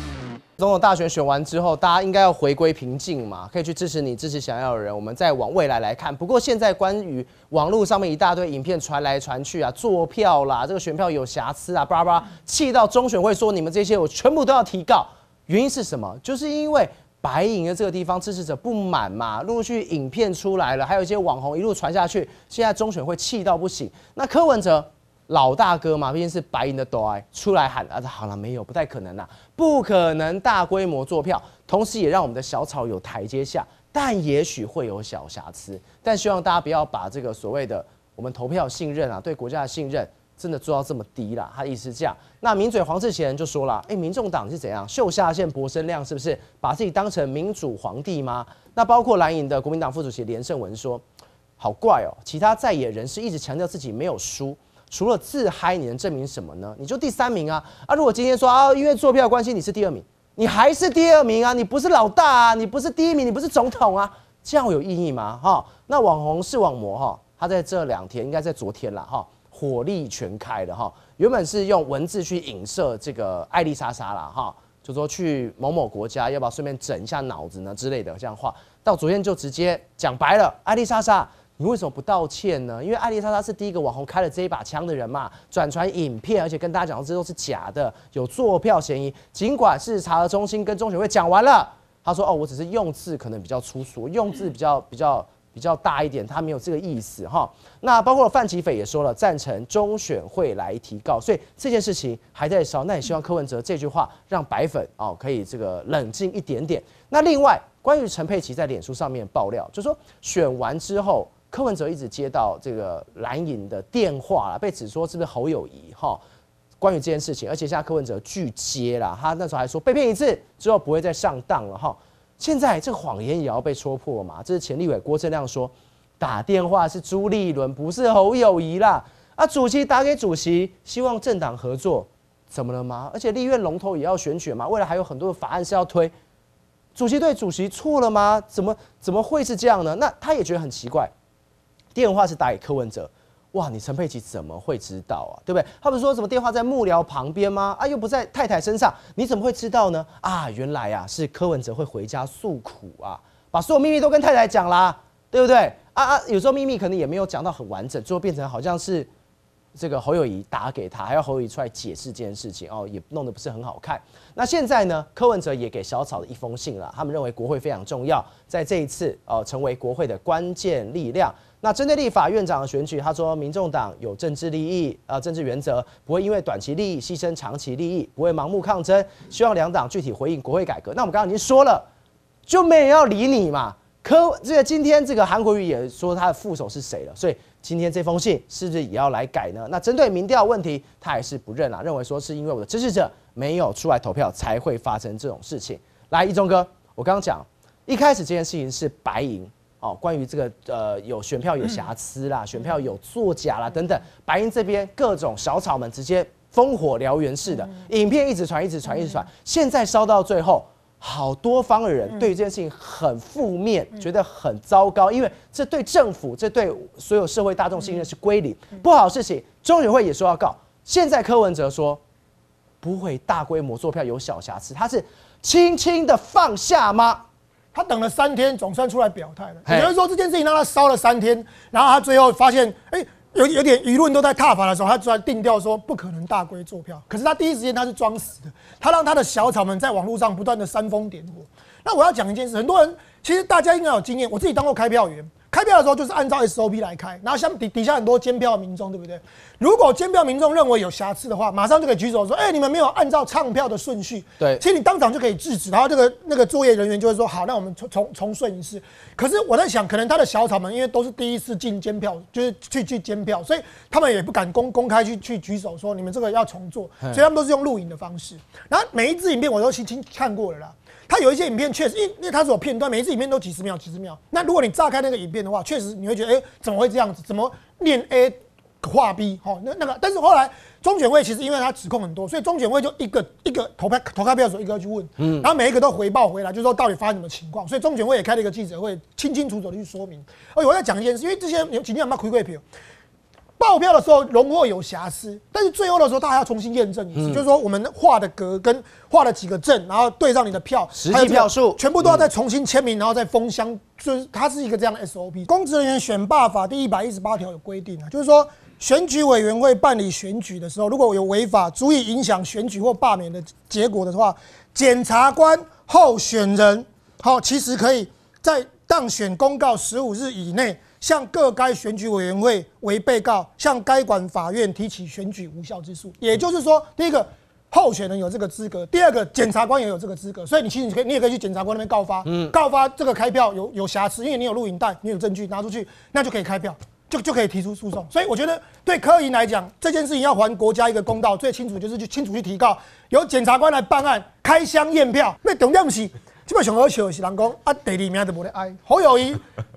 A: 总统大选选完之后，大家应该要回归平静嘛，可以去支持你支持想要的人。我们再往未来来看，不过现在关于网络上面一大堆影片传来传去啊，坐票啦，这个选票有瑕疵啊，叭叭，气到中选会说你们这些我全部都要提告。原因是什么？就是因为白银的这个地方支持者不满嘛，陆续影片出来了，还有一些网红一路传下去，现在中选会气到不行。那柯文哲？老大哥嘛，毕竟是白银的多，出来喊啊！好了，没有，不太可能了，不可能大规模做票，同时也让我们的小草有台阶下，但也许会有小瑕疵，但希望大家不要把这个所谓的我们投票信任啊，对国家的信任，真的做到这么低了。他的意思是这样。那名嘴黄志贤就说了：“哎，民众党是怎样秀下限、博声量？是不是把自己当成民主皇帝吗？”那包括蓝营的国民党副主席连胜文说：“好怪哦，其他在野人士一直强调自己没有输。”除了自嗨，你能证明什么呢？你就第三名啊！啊，如果今天说啊，因为坐票关系你是第二名，你还是第二名啊！你不是老大啊！你不是第一名，你不是总统啊！这样有意义吗？哈，那网红视网膜哈，他在这两天，应该在昨天了哈，火力全开的哈。原本是用文字去影射这个艾丽莎莎啦。哈，就说去某某国家要不要顺便整一下脑子呢之类的这样话，到昨天就直接讲白了，艾丽莎莎。你为什么不道歉呢？因为艾丽莎莎是第一个网红开了这一把枪的人嘛，转传影片，而且跟大家讲这都是假的，有坐票嫌疑。尽管是查核中心跟中选会讲完了，他说：“哦，我只是用字可能比较粗俗，用字比较比较比较大一点，他没有这个意思。”哈，那包括范奇斐也说了，赞成中选会来提告，所以这件事情还在烧，那也希望柯文哲这句话让白粉哦可以这个冷静一点点。那另外，关于陈佩琪在脸书上面爆料，就说选完之后。柯文哲一直接到这个蓝营的电话了，被指说是不是侯友谊哈？关于这件事情，而且现在柯文哲拒接了，他那时候还说被骗一次之后不会再上当了哈。现在这个谎言也要被戳破嘛？这是前立委郭正亮说打电话是朱立伦不是侯友谊啦啊，主席打给主席，希望政党合作，怎么了吗？而且立院龙头也要选举嘛，未来还有很多的法案是要推。主席对主席错了吗？怎么怎么会是这样呢？那他也觉得很奇怪。电话是打给柯文哲，哇！你陈佩琪怎么会知道啊？对不对？他们说什么电话在幕僚旁边吗？啊，又不在太太身上，你怎么会知道呢？啊，原来啊是柯文哲会回家诉苦啊，把所有秘密都跟太太讲啦，对不对？啊啊，有时候秘密可能也没有讲到很完整，最后变成好像是这个侯友谊打给他，还要侯友谊出来解释这件事情哦，也弄得不是很好看。那现在呢，柯文哲也给小草的一封信了，他们认为国会非常重要，在这一次哦，成为国会的关键力量。那针对立法院长的选举，他说民众党有政治利益啊，政治原则不会因为短期利益牺牲长期利益，不会盲目抗争。希望两党具体回应国会改革。那我们刚刚已经说了，就没人要理你嘛。科这个今天这个韩国瑜也说他的副手是谁了，所以今天这封信是不是也要来改呢？那针对民调问题，他还是不认啊，认为说是因为我的支持者没有出来投票才会发生这种事情。来，一中哥，我刚刚讲一开始这件事情是白银。哦，关于这个呃，有选票有瑕疵啦，选票有作假啦等等，白银这边各种小草们直接烽火燎原似的，影片一直传，一直传，一直传，现在烧到最后，好多方的人对这件事情很负面，觉得很糟糕，因为这对政府，这对所有社会大众信任是归零，不好事情。中选会也说要告，现在柯文哲说不会大规模作票，有小瑕疵，他是轻轻的放下吗？他等了三天，总算出来表态了。有人说这件事情让他烧
B: 了三天，然后他最后发现，哎，有有点舆论都在踏反的时候，他突然定调说不可能大规做票。可是他第一时间他是装死的，他让他的小草们在网络上不断的煽风点火。那我要讲一件事，很多人其实大家应该有经验，我自己当过开票员。开票的时候就是按照 SOP 来开，然后像底底下很多监票民众，对不对？如果监票民众认为有瑕疵的话，马上就可以举手说：“哎，你们没有按照唱票的顺序。”对，其实你当场就可以制止。然后这个那个作业人员就会说：“好，那我们重重重顺一次。”可是我在想，可能他的小草们因为都是第一次进监票，就是去去监票，所以他们也不敢公公开去去举手说：“你们这个要重做。”所以他们都是用录影的方式。然后每一支影片我都去听看过了啦。他有一些影片确实，因因为他是有片段，每一次影片都几十秒、几十秒。那如果你炸开那个影片的话，确实你会觉得，哎，怎么会这样子？怎么念 A，画 B？哦，那那个。但是后来中选会其实因为他指控很多，所以中选会就一个一个投票投开票的时候，一个去问，嗯，然后每一个都回报回来，就说到底发生什么情况。所以中选会也开了一个记者会，清清楚楚的去说明。而我在讲一件事，因为这些有今天有没有亏贵票？报票的时候，容或有瑕疵，但是最后的时候，他还要重新验证一次，就是说，我们画的格跟画了几个正，然后对上你的票，实际票数全部都要再重新签名，然后再封箱，就是它是一个这样的 SOP。公职人员选罢法第一百一十八条有规定啊，就是说，选举委员会办理选举的时候，如果有违法足以影响选举或罢免的结果的话，检察官、候选人，好，其实可以在当选公告十五日以内。向各该选举委员会为被告，向该管法院提起选举无效之诉。也就是说，第一个候选人有这个资格，第二个检察官也有这个资格，所以你其实你可以，你也可以去检察官那边告发，告发这个开票有有瑕疵，因为你有录影带，你有证据拿出去，那就可以开票，就就可以提出诉讼。所以我觉得对柯莹来讲，这件事情要还国家一个公道，最清楚就是去清楚去提告，由检察官来办案，开箱验票。那董亮喜。基本上，而且是人讲啊，第二名都无得爱侯友谊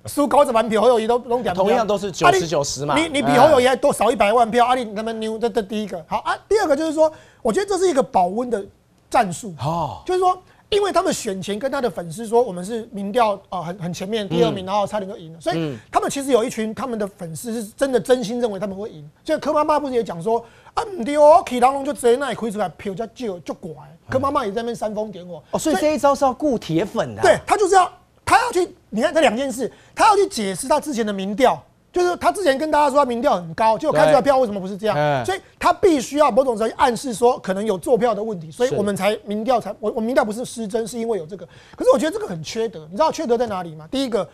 B: 输九十万票，侯友谊都拢点？同样都是九十九十嘛。你你比侯友谊还多少一百万票？阿力，你那么牛？这这第一个好啊。第二个就是说，我觉得这是一个保温的战术。哦，就是说，因为他们选前跟他的粉丝说，我们是民调啊，很很前面第二名，然后差点就赢了。所以他们其实有一群他们的粉丝是真的真心认为他们会赢。所以柯妈妈不是也讲说啊，唔对哦，其他人就直接那里亏出来票才少，就怪。可妈妈也在那边煽风点火哦，所以这
A: 一招是要固铁粉的。对，
B: 他就是要他要去，你看这两件事，他要去解释他之前的民调，就是他之前跟大家说他民调很高，就开出来票为什么不是这样？所以他必须要某种程度暗示说可能有做票的问题，所以我们才民调才我我民调不是失真，是因为有这个。可是我觉得这个很缺德，你知道缺德在哪里吗？第一个，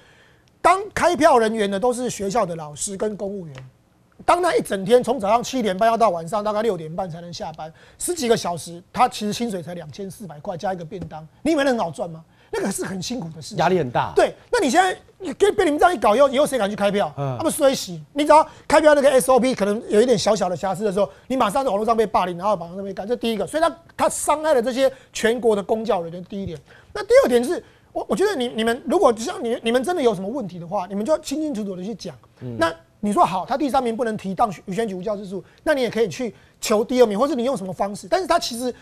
B: 当开票人员的都是学校的老师跟公务员。当他一整天从早上七点半要到晚上大概六点半才能下班十几个小时，他其实薪水才两千四百块加一个便当，你以为很好赚吗？那个是很辛苦的事压力很大。对，那你现在你被你们这样一搞，以后以后谁敢去开票？他们衰洗。你只要开票那个 SOP 可能有一点小小的瑕疵的时候，你马上在网络上被霸凌，然后马上被赶。这第一个，所以他他伤害了这些全国的公教人员。第一点，那第二点是我我觉得你你们如果就像你你们真的有什么问题的话，你们就要清清楚楚的去讲。那。你说好，他第三名不能提当宇轩举无教之数，那你也可以去求第二名，或是你用什么方式？但是他其实，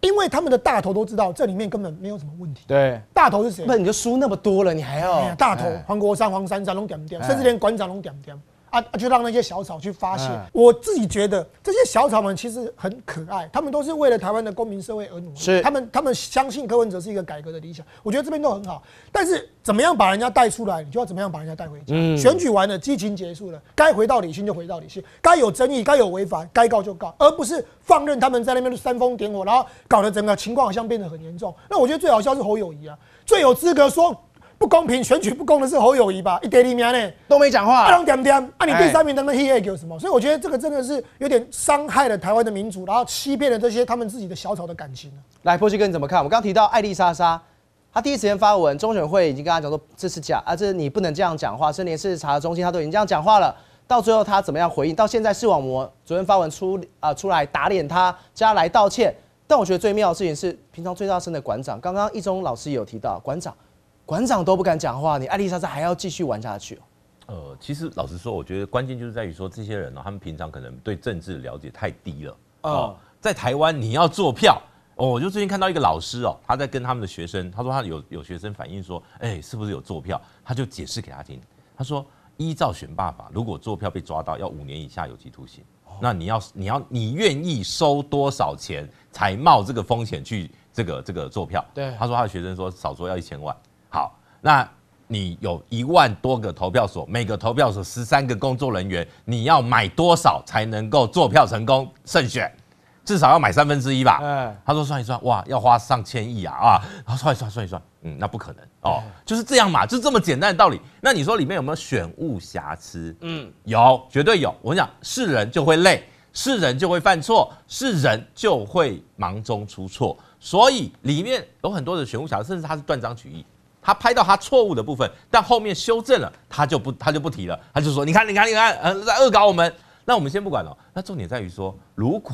B: 因为他们的大头都知道这里面根本没有什么问
A: 题。对，大
B: 头是谁？那你就输那么多了，你还要大头黄国山、黄山、展龙点点，甚至连管长都点点。啊啊！就让那些小草去发泄。我自己觉得这些小草们其实很可爱，他们都是为了台湾的公民社会而努力。他们他们相信柯文哲是一个改革的理想。我觉得这边都很好，但是怎么样把人家带出来，你就要怎么样把人家带回家。嗯，选举完了，激情结束了，该回到理性就回到理性，该有争议，该有违法，该告就告，而不是放任他们在那边煽风点火，然后搞得整个情况好像变得很严重。那我觉得最好笑是侯友谊啊，最有资格说。不公平，选举不公的是侯友谊吧？一滴里面都没讲话。阿龙点点？啊，你第三名他们 HE 给有什么？所以我觉得这个真的是有点伤害了台湾的民主，然后欺骗了这些他们自己的小草的感情
A: 来，波西哥你怎么看？我刚提到艾丽莎莎，她第一时间发文，中选会已经跟她讲说这是假啊，这是你不能这样讲话。甚至连事查中心他都已经这样讲话了，到最后他怎么样回应？到现在视网膜昨天发文出啊出来打脸他，叫他来道歉。但我觉得最妙的事情是，平常最大声的馆长，刚刚一中老师也有提到馆长。馆长都不敢讲话，你爱丽莎莎还要继续玩下去
C: 呃，其实老实说，我觉得关键就是在于说这些人呢，他们平常可能对政治了解太低了。哦，在台湾你要做票，我就最近看到一个老师哦，他在跟他们的学生，他说他有有学生反映说，哎，是不是有做票？他就解释给他听，他说依照选罢法，如果做票被抓到，要五年以下有期徒刑。那你要你要你愿意收多少钱才冒这个风险去这个这个做票？对，他说他的学生说少说要一千万。那你有一万多个投票所，每个投票所十三个工作人员，你要买多少才能够做票成功胜选？至少要买三分之一吧。嗯，他说算一算，哇，要花上千亿啊啊！然后算一算，算一算，嗯，那不可能哦，就是这样嘛，就这么简单的道理。那你说里面有没有选物瑕疵？嗯，有，绝对有。我跟你讲是人就会累，是人就会犯错，是人就会忙中出错，所以里面有很多的选物瑕疵，甚至他是断章取义。他拍到他错误的部分，但后面修正了，他就不他就不提了，他就说：“你看，你看，你看，呃，在恶搞我们。”那我们先不管了。那重点在于说，如果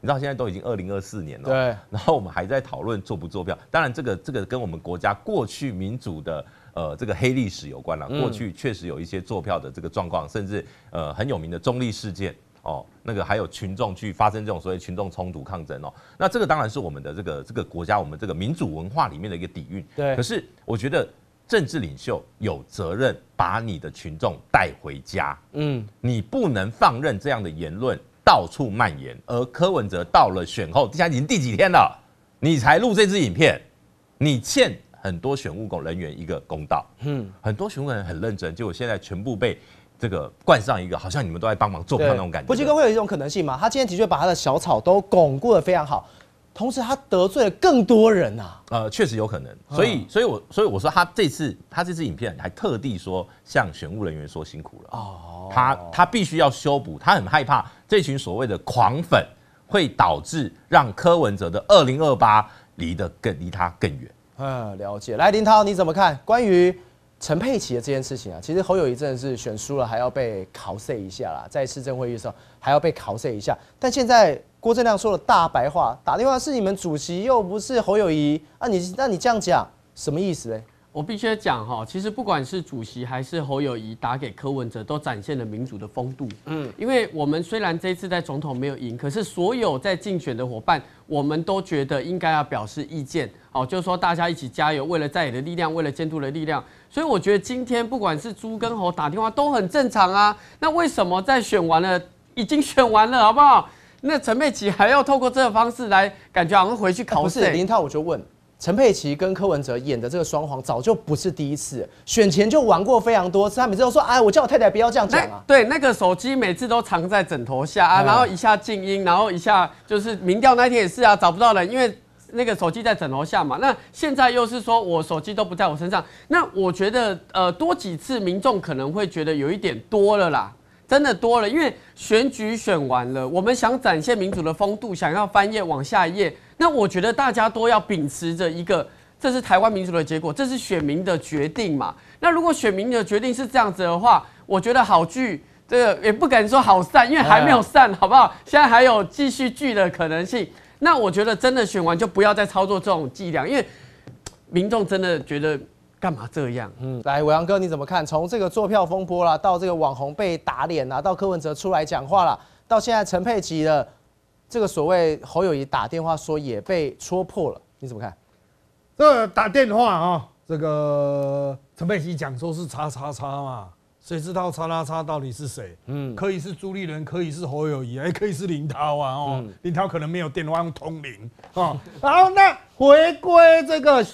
C: 你知道现在都已经二零二四年了，对，然后我们还在讨论做不做票。当然，这个这个跟我们国家过去民主的呃这个黑历史有关了。过去确实有一些做票的这个状况，甚至呃很有名的中立事件。哦，那个还有群众去发生这种所谓群众冲突抗争哦，那这个当然是我们的这个这个国家我们这个民主文化里面的一个底蕴。对，可是我觉得政治领袖有责任把你的群众带回家。嗯，你不能放任这样的言论到处蔓延。而柯文哲到了选后，现在已经第几天了，你才录这支影片，你欠很多选务工人员一个公道。嗯，很多选务人很认真，结果现在全部被。这个冠上一个，好像你们都在帮忙做票那种感觉。伯杰
A: 哥会有一种可能性吗？他今天的确把他的小草都巩固的非常好，同时他得罪了更多人啊。
C: 呃，确实有可能。所以，所以，我所以我说他这次他这次影片还特地说向选务人员说辛苦了。
D: 哦，他
C: 他必须要修补，他很害怕这群所谓的狂粉会导致让柯文哲的二零二八离得更离他更远。
A: 嗯，了解。来，林涛你怎么看关于？陈佩琪的这件事情啊，其实侯友谊真的是选输了还要被考 C 一下啦，在市政会议的时候还要被考 C 一下，但现在郭正亮说了大白话，打电话是你们主席又不是侯友谊啊，你那你这样讲什么意思呢？
D: 我必须讲哈，其实不管是主席还是侯友谊打给柯文哲，都展现了民主的风度。嗯，因为我们虽然这次在总统没有赢，可是所有在竞选的伙伴，我们都觉得应该要表示意见。哦，就是说大家一起加油，为了在野的力量，为了监督的力量。所以我觉得今天不管是猪跟猴打电话都很正常啊。那为什么在选完了，已经选完了好不好？那陈佩琪还要透过这个方式来，感觉好像回去考试？林太，
A: 我就问。陈佩琪跟柯文哲演的这个双簧早就不是第一次，选前就玩过非常多次。他每次都说：“哎，我叫我太太不要这样讲
D: 啊。”对，那个手机每次都藏在枕头下啊，然后一下静音，然后一下就是民调那天也是啊，找不到人，因为那个手机在枕头下嘛。那现在又是说我手机都不在我身上，那我觉得呃多几次民众可能会觉得有一点多了啦，真的多了，因为选举选完了，我们想展现民主的风度，想要翻页往下一页。那我觉得大家都要秉持着一个，这是台湾民主的结果，这是选民的决定嘛。那如果选民的决定是这样子的话，我觉得好聚，这个也不敢说好散，因为还没有散，好不好？现在还有继续聚的可能性。那我觉得真的选完就不要再操作这种伎俩，因为民众真的觉得干嘛这样？嗯，
A: 来，伟阳哥你怎么看？从这个坐票风波啦，到这个网红被打脸啊，到柯文哲出来讲话啦，到现在陈佩琪的。这个所谓侯友谊打电话说也被戳破了，你怎么看？
E: 这打电话啊，这个陈佩琪讲说是“叉叉叉”嘛，谁知道“叉叉叉”到底是谁？嗯，可以是朱立伦，可以是侯友谊，哎，可以是林涛啊，哦，林涛可能没有电话用通灵啊。然后 那回归这个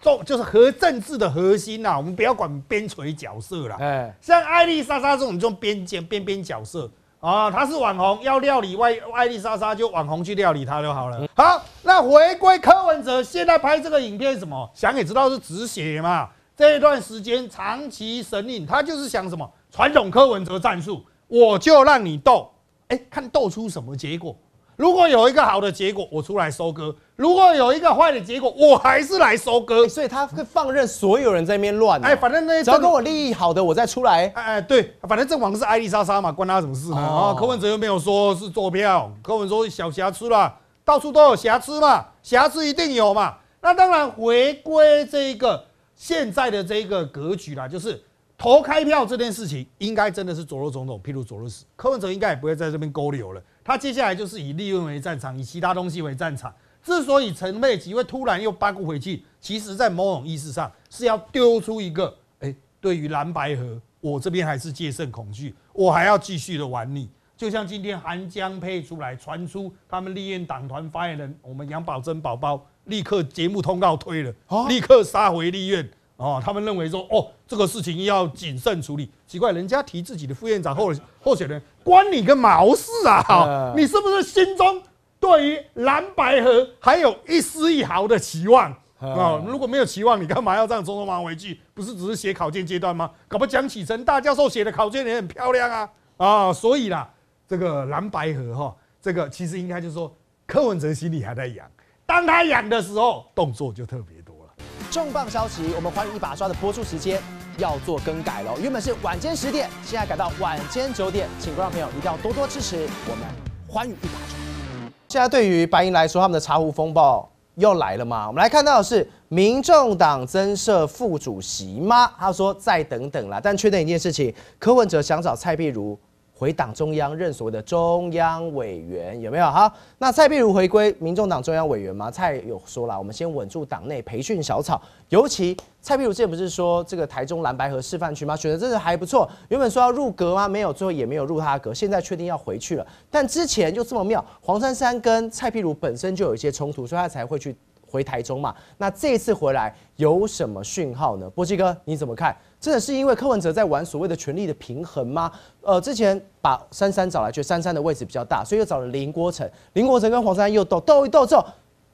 E: 重就是核政治的核心呐，我们不要管边陲角色啦。哎，像艾丽莎莎这种这种边边边边角色。啊，他是网红，要料理外艾丽莎莎就网红去料理他就好了。好，那回归柯文哲，现在拍这个影片什么？想也知道是止血嘛。这一段时间长期神隐，他就是想什么传统柯文哲战术，我就让你斗，哎，看斗出什么结果。如果有一个好的结果，我出来收割；如果有一个坏的结果，我还是来收割。所以他会放任所有人在那边乱。哎，反正那些只要跟我利益好的，我再出来。哎，对，反正这王是爱丽莎莎嘛，关他什么事呢？啊，柯文哲又没有说是坐票，柯文说小瑕疵啦，到处都有瑕疵嘛，瑕疵一定有嘛。那当然，回归这个现在的这个格局啦，就是投开票这件事情，应该真的是左右总统，譬如左右斯，柯文哲应该也不会在这边勾留了。他接下来就是以利润为战场，以其他东西为战场。之所以陈佩琪会突然又扳过回去，其实在某种意思上是要丢出一个，哎，对于蓝白河，我这边还是借慎恐惧，我还要继续的玩你。就像今天韩江配出来，传出他们立院党团发言人，我们杨宝珍宝宝立刻节目通告推了，立刻杀回立院哦，他们认为说，哦。这个事情要谨慎处理，奇怪，人家提自己的副院长候候选人，关你个毛事啊？你是不是心中对于蓝白河还有一丝一毫的期望啊？如果没有期望，你干嘛要这样匆匆忙回去？不是只是写考卷阶段吗？搞不讲启程大教授写的考卷也很漂亮啊啊！所以啦，这个蓝白河哈，这个其实应该就是说柯文哲心里还在痒，当他痒的时候，动作就特别多
A: 了。重磅消息，我们欢迎一把抓的播出时间。要做更改了，原本是晚间十点，现在改到晚间九点，请观众朋友一定要多多支持我们欢愉一把台。现在对于白银来说，他们的茶壶风暴又来了吗？我们来看到的是民众党增设副主席吗？他说再等等啦，但确定一件事情，柯文哲想找蔡碧如。回党中央任所谓的中央委员有没有？哈，那蔡壁如回归民众党中央委员吗？蔡有说了，我们先稳住党内培训小草。尤其蔡壁如之前不是说这个台中蓝白河示范区吗？选的真是还不错。原本说要入阁吗？没有，最后也没有入他阁。现在确定要回去了。但之前就这么妙，黄珊珊跟蔡壁如本身就有一些冲突，所以他才会去。回台中嘛？那这次回来有什么讯号呢？波基哥，你怎么看？真的是因为柯文哲在玩所谓的权力的平衡吗？呃，之前把珊珊找来，觉得珊珊的位置比较大，所以又找了林国成。林国成跟黄珊珊又斗斗一斗之后，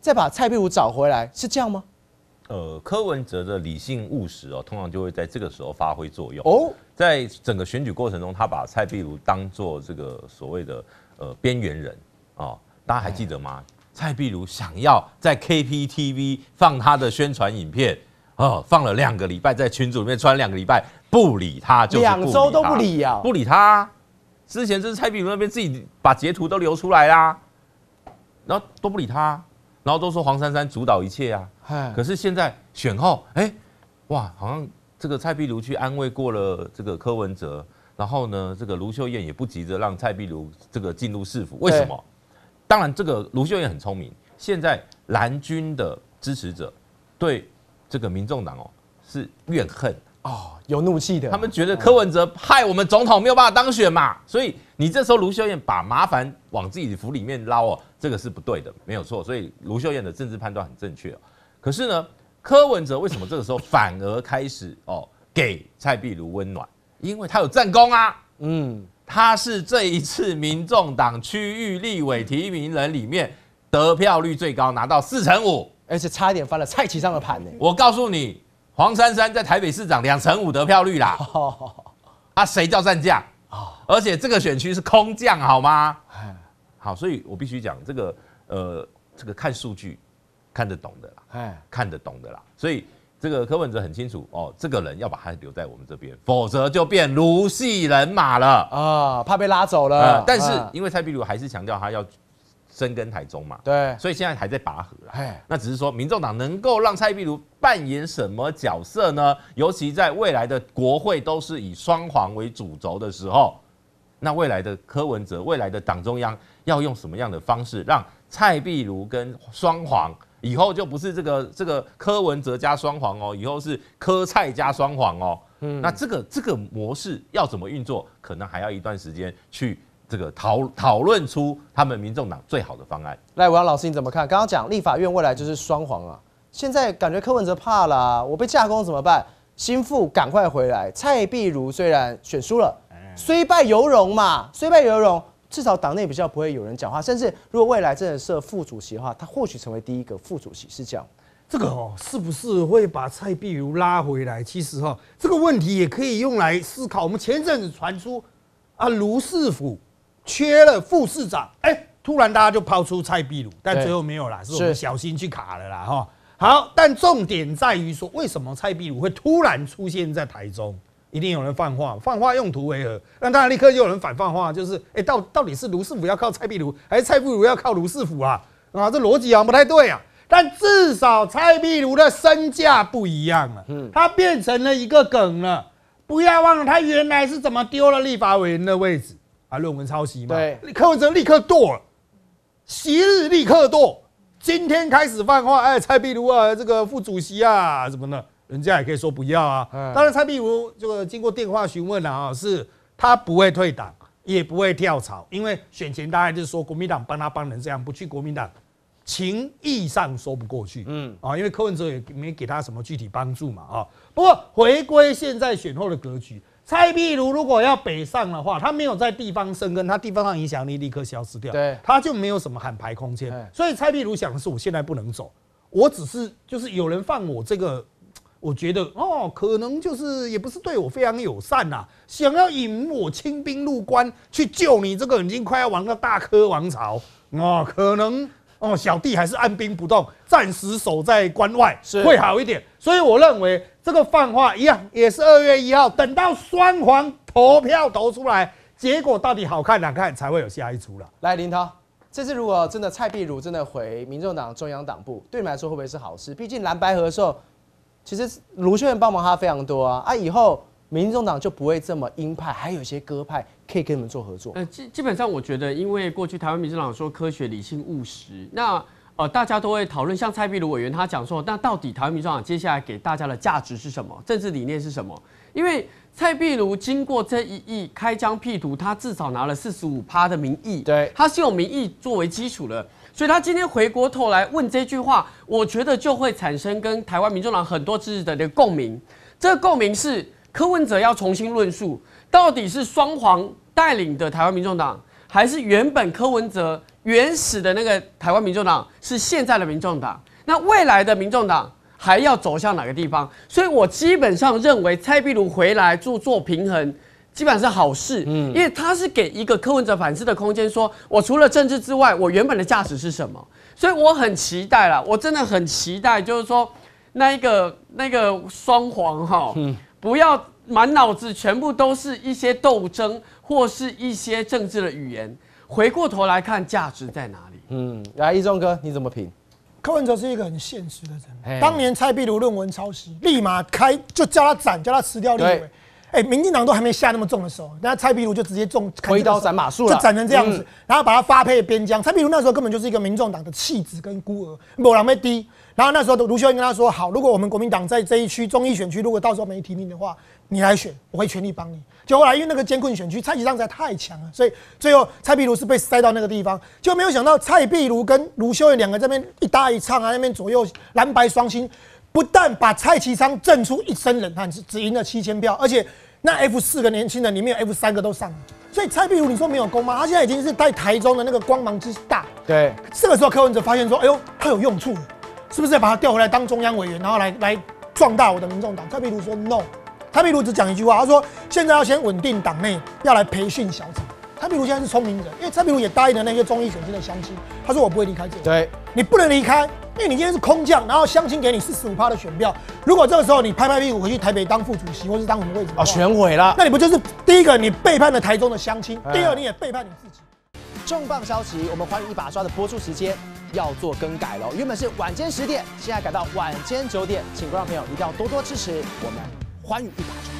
A: 再把蔡壁如找回来，是这样吗？
C: 呃，柯文哲的理性务实哦，通常就会在这个时候发挥作用哦。在整个选举过程中，他把蔡壁如当做这个所谓的呃边缘人啊，大家还记得吗？蔡壁如想要在 K P T V 放他的宣传影片，哦，放了两个礼拜，在群组里面穿两个礼拜，不理他，两周都不理呀，不理他。之前就是蔡壁如那边自己把截图都留出来啦，然后都不理他，然后都说黄珊珊主导一切啊。可是现在选后，哎，哇，好像这个蔡壁如去安慰过了这个柯文哲，然后呢，这个卢秀燕也不急着让蔡壁如这个进入市府，为什么？当然，这个卢秀燕很聪明。现在蓝军的支持者对这个民众党哦是怨恨
A: 啊，有怒气的。他们觉得柯文
C: 哲害我们总统没有办法当选嘛，所以你这时候卢秀燕把麻烦往自己府里面捞哦，这个是不对的，没有错。所以卢秀燕的政治判断很正确哦。可是呢，柯文哲为什么这个时候反而开始哦给蔡壁如温暖？因为他有战功啊，嗯。他是这一次民众党区域立委提名人里面得票率最高，拿到四成五，而且差点翻了蔡启彰的盘呢。我告诉你，黄珊珊在台北市长两成五得票率啦，啊，谁叫战将啊？而且这个选区是空降，好吗？好，所以我必须讲这个，呃，这个看数据看得懂的啦，看得懂的啦，所以。这个柯文哲很清楚哦，这个人要把他留在我们这边，否则就变卢系人马了啊，怕被拉走了。但是因为蔡壁如还是强调他要深耕台中嘛，对，所以现在还在拔河啊。那只是说，民众党能够让蔡壁如扮演什么角色呢？尤其在未来的国会都是以双黄为主轴的时候，那未来的柯文哲，未来的党中央要用什么样的方式让蔡壁如跟双黄？以后就不是这个这个柯文哲加双黄哦，以后是柯蔡加双黄哦。嗯，那这个这个模式要怎么运作，可能还要一段时间去这个讨讨论出他们民众党最好
A: 的方案。赖文老师你怎么看？刚刚讲立法院未来就是双黄啊，现在感觉柯文哲怕了，我被架空怎么办？心腹赶快回来。蔡碧如虽然选输了，虽败犹荣嘛，虽败犹荣。至少党内比较不会有人讲话，甚至如果未来真的设副主席的话，他或许成为第一个副主席是这样。
E: 这个哦，是不是会把蔡壁如拉回来？其实哈，这个问题也可以用来思考。我们前阵子传出啊，卢市府缺了副市长，哎，突然大家就抛出蔡壁如，但最后没有啦，是我们小心去卡了啦哈。好，但重点在于说，为什么蔡壁如会突然出现在台中？一定有人放话，放话用途为何？那当然立刻就有人反放话，就是哎，到到底是卢世福要靠蔡壁如，还是蔡壁如要靠卢世福啊？啊，这逻辑好像不太对啊。但至少蔡壁如的身价不一样了，嗯，他变成了一个梗了。不要忘了他原来是怎么丢了立法委员的位置，啊，论文抄袭嘛。对，柯文哲立刻剁了，昔日立刻剁，今天开始泛化，哎，蔡壁如啊，这个副主席啊，什么的。人家也可以说不要啊，当然蔡壁如这个经过电话询问了啊，是他不会退党，也不会跳槽，因为选前大概就是说国民党帮他帮人这样，不去国民党情义上说不过去，嗯啊，因为柯文哲也没给他什么具体帮助嘛啊。不过回归现在选后的格局，蔡壁如如果要北上的话，他没有在地方生根，他地方上影响力立刻消失掉，对，他就没有什么喊牌空间。所以蔡壁如想的是，我现在不能走，我只是就是有人放我这个。我觉得哦，可能就是也不是对我非常友善呐，想要引我清兵入关去救你这个已经快要亡的大科王朝啊，可能哦小弟还是按兵不动，暂时守在关外会好一点。所以我认为这个泛化一样也是二月一号，等到双黄投票投出来，结果到底好看难看才会有下一出了。来林涛，这次如果
A: 真的蔡壁如真的回民众党中央党部，对你来说会不会是好事？毕竟蓝白合的时候。其实卢秀燕帮忙他非常多啊，啊以后民众党就不会这么鹰派，还有一些鸽派可以跟你们做合作。
D: 呃基基本上我觉得，因为过去台湾民众党说科学、理性、务实，那呃大家都会讨论，像蔡壁如委员他讲说，那到底台湾民众党接下来给大家的价值是什么？政治理念是什么？因为蔡壁如经过这一役开疆辟土，他至少拿了四十五趴的民意，对，他是有民意作为基础的。所以他今天回过头来问这句话，我觉得就会产生跟台湾民众党很多支持者的共鸣。这个共鸣是柯文哲要重新论述，到底是双黄带领的台湾民众党，还是原本柯文哲原始的那个台湾民众党，是现在的民众党？那未来的民众党还要走向哪个地方？所以我基本上认为蔡壁如回来做做平衡。基本上是好事，嗯，因为他是给一个柯文哲反思的空间，说我除了政治之外，我原本的价值是什么？所以我很期待啦，我真的很期待，就是说那一个那个双黄哈，不要满脑子全部都是一些斗争或是一些政治的语言，回过头来看价值在哪里？
A: 嗯，来一中哥你怎么评？
D: 柯文哲是一个很现实的人，当年蔡壁如论文
B: 抄袭，立马开就叫他斩，叫他辞掉立委。哎，民进党都还没下那么重的候，那蔡壁如就直接砍挥刀斩马谡，就斩成这样子，然后把他发配边疆。蔡壁如那时候根本就是一个民众党的弃子跟孤儿，波老妹低。然后那时候卢修远跟他说：“好，如果我们国民党在这一区中立选区，如果到时候没提名的话，你来选，我会全力帮你。”就果后来因为那个监控选区蔡其昌实在太强了，所以最后蔡壁如是被塞到那个地方，就没有想到蔡壁如跟卢修远两个这边一搭一唱啊，那边左右蓝白双星，不但把蔡其昌震出一身冷汗，只只赢了七千票，而且。那 F 四个年轻人里面有 F 三个都上，所以蔡壁如你说没有功吗？他现在已经是在台中的那个光芒之大。对，这个时候柯文哲发现说，哎呦，他有用处，是不是要把他调回来当中央委员，然后来来壮大我的民众党？蔡壁如说 no，蔡壁如只讲一句话，他说现在要先稳定党内，要来培训小长。蔡比如现在是聪明人，因为蔡比如也答应了那些中艺选民的相亲，他说我不会离开这，里。对你不能离开，因为你今天是空降，然后相亲给你四十五趴的选票，如果这个时候你拍拍屁股回去台北当副主席或是当什么位置，
A: 啊选毁了，那
B: 你不就是第一个你背叛了台中的相亲，第二你
A: 也背叛你自己。重磅消息，我们《欢迎一把抓》的播出时间要做更改了，原本是晚间十点，现在改到晚间九点，请观众朋友一定要多多支持我们《欢迎一把
B: 抓》。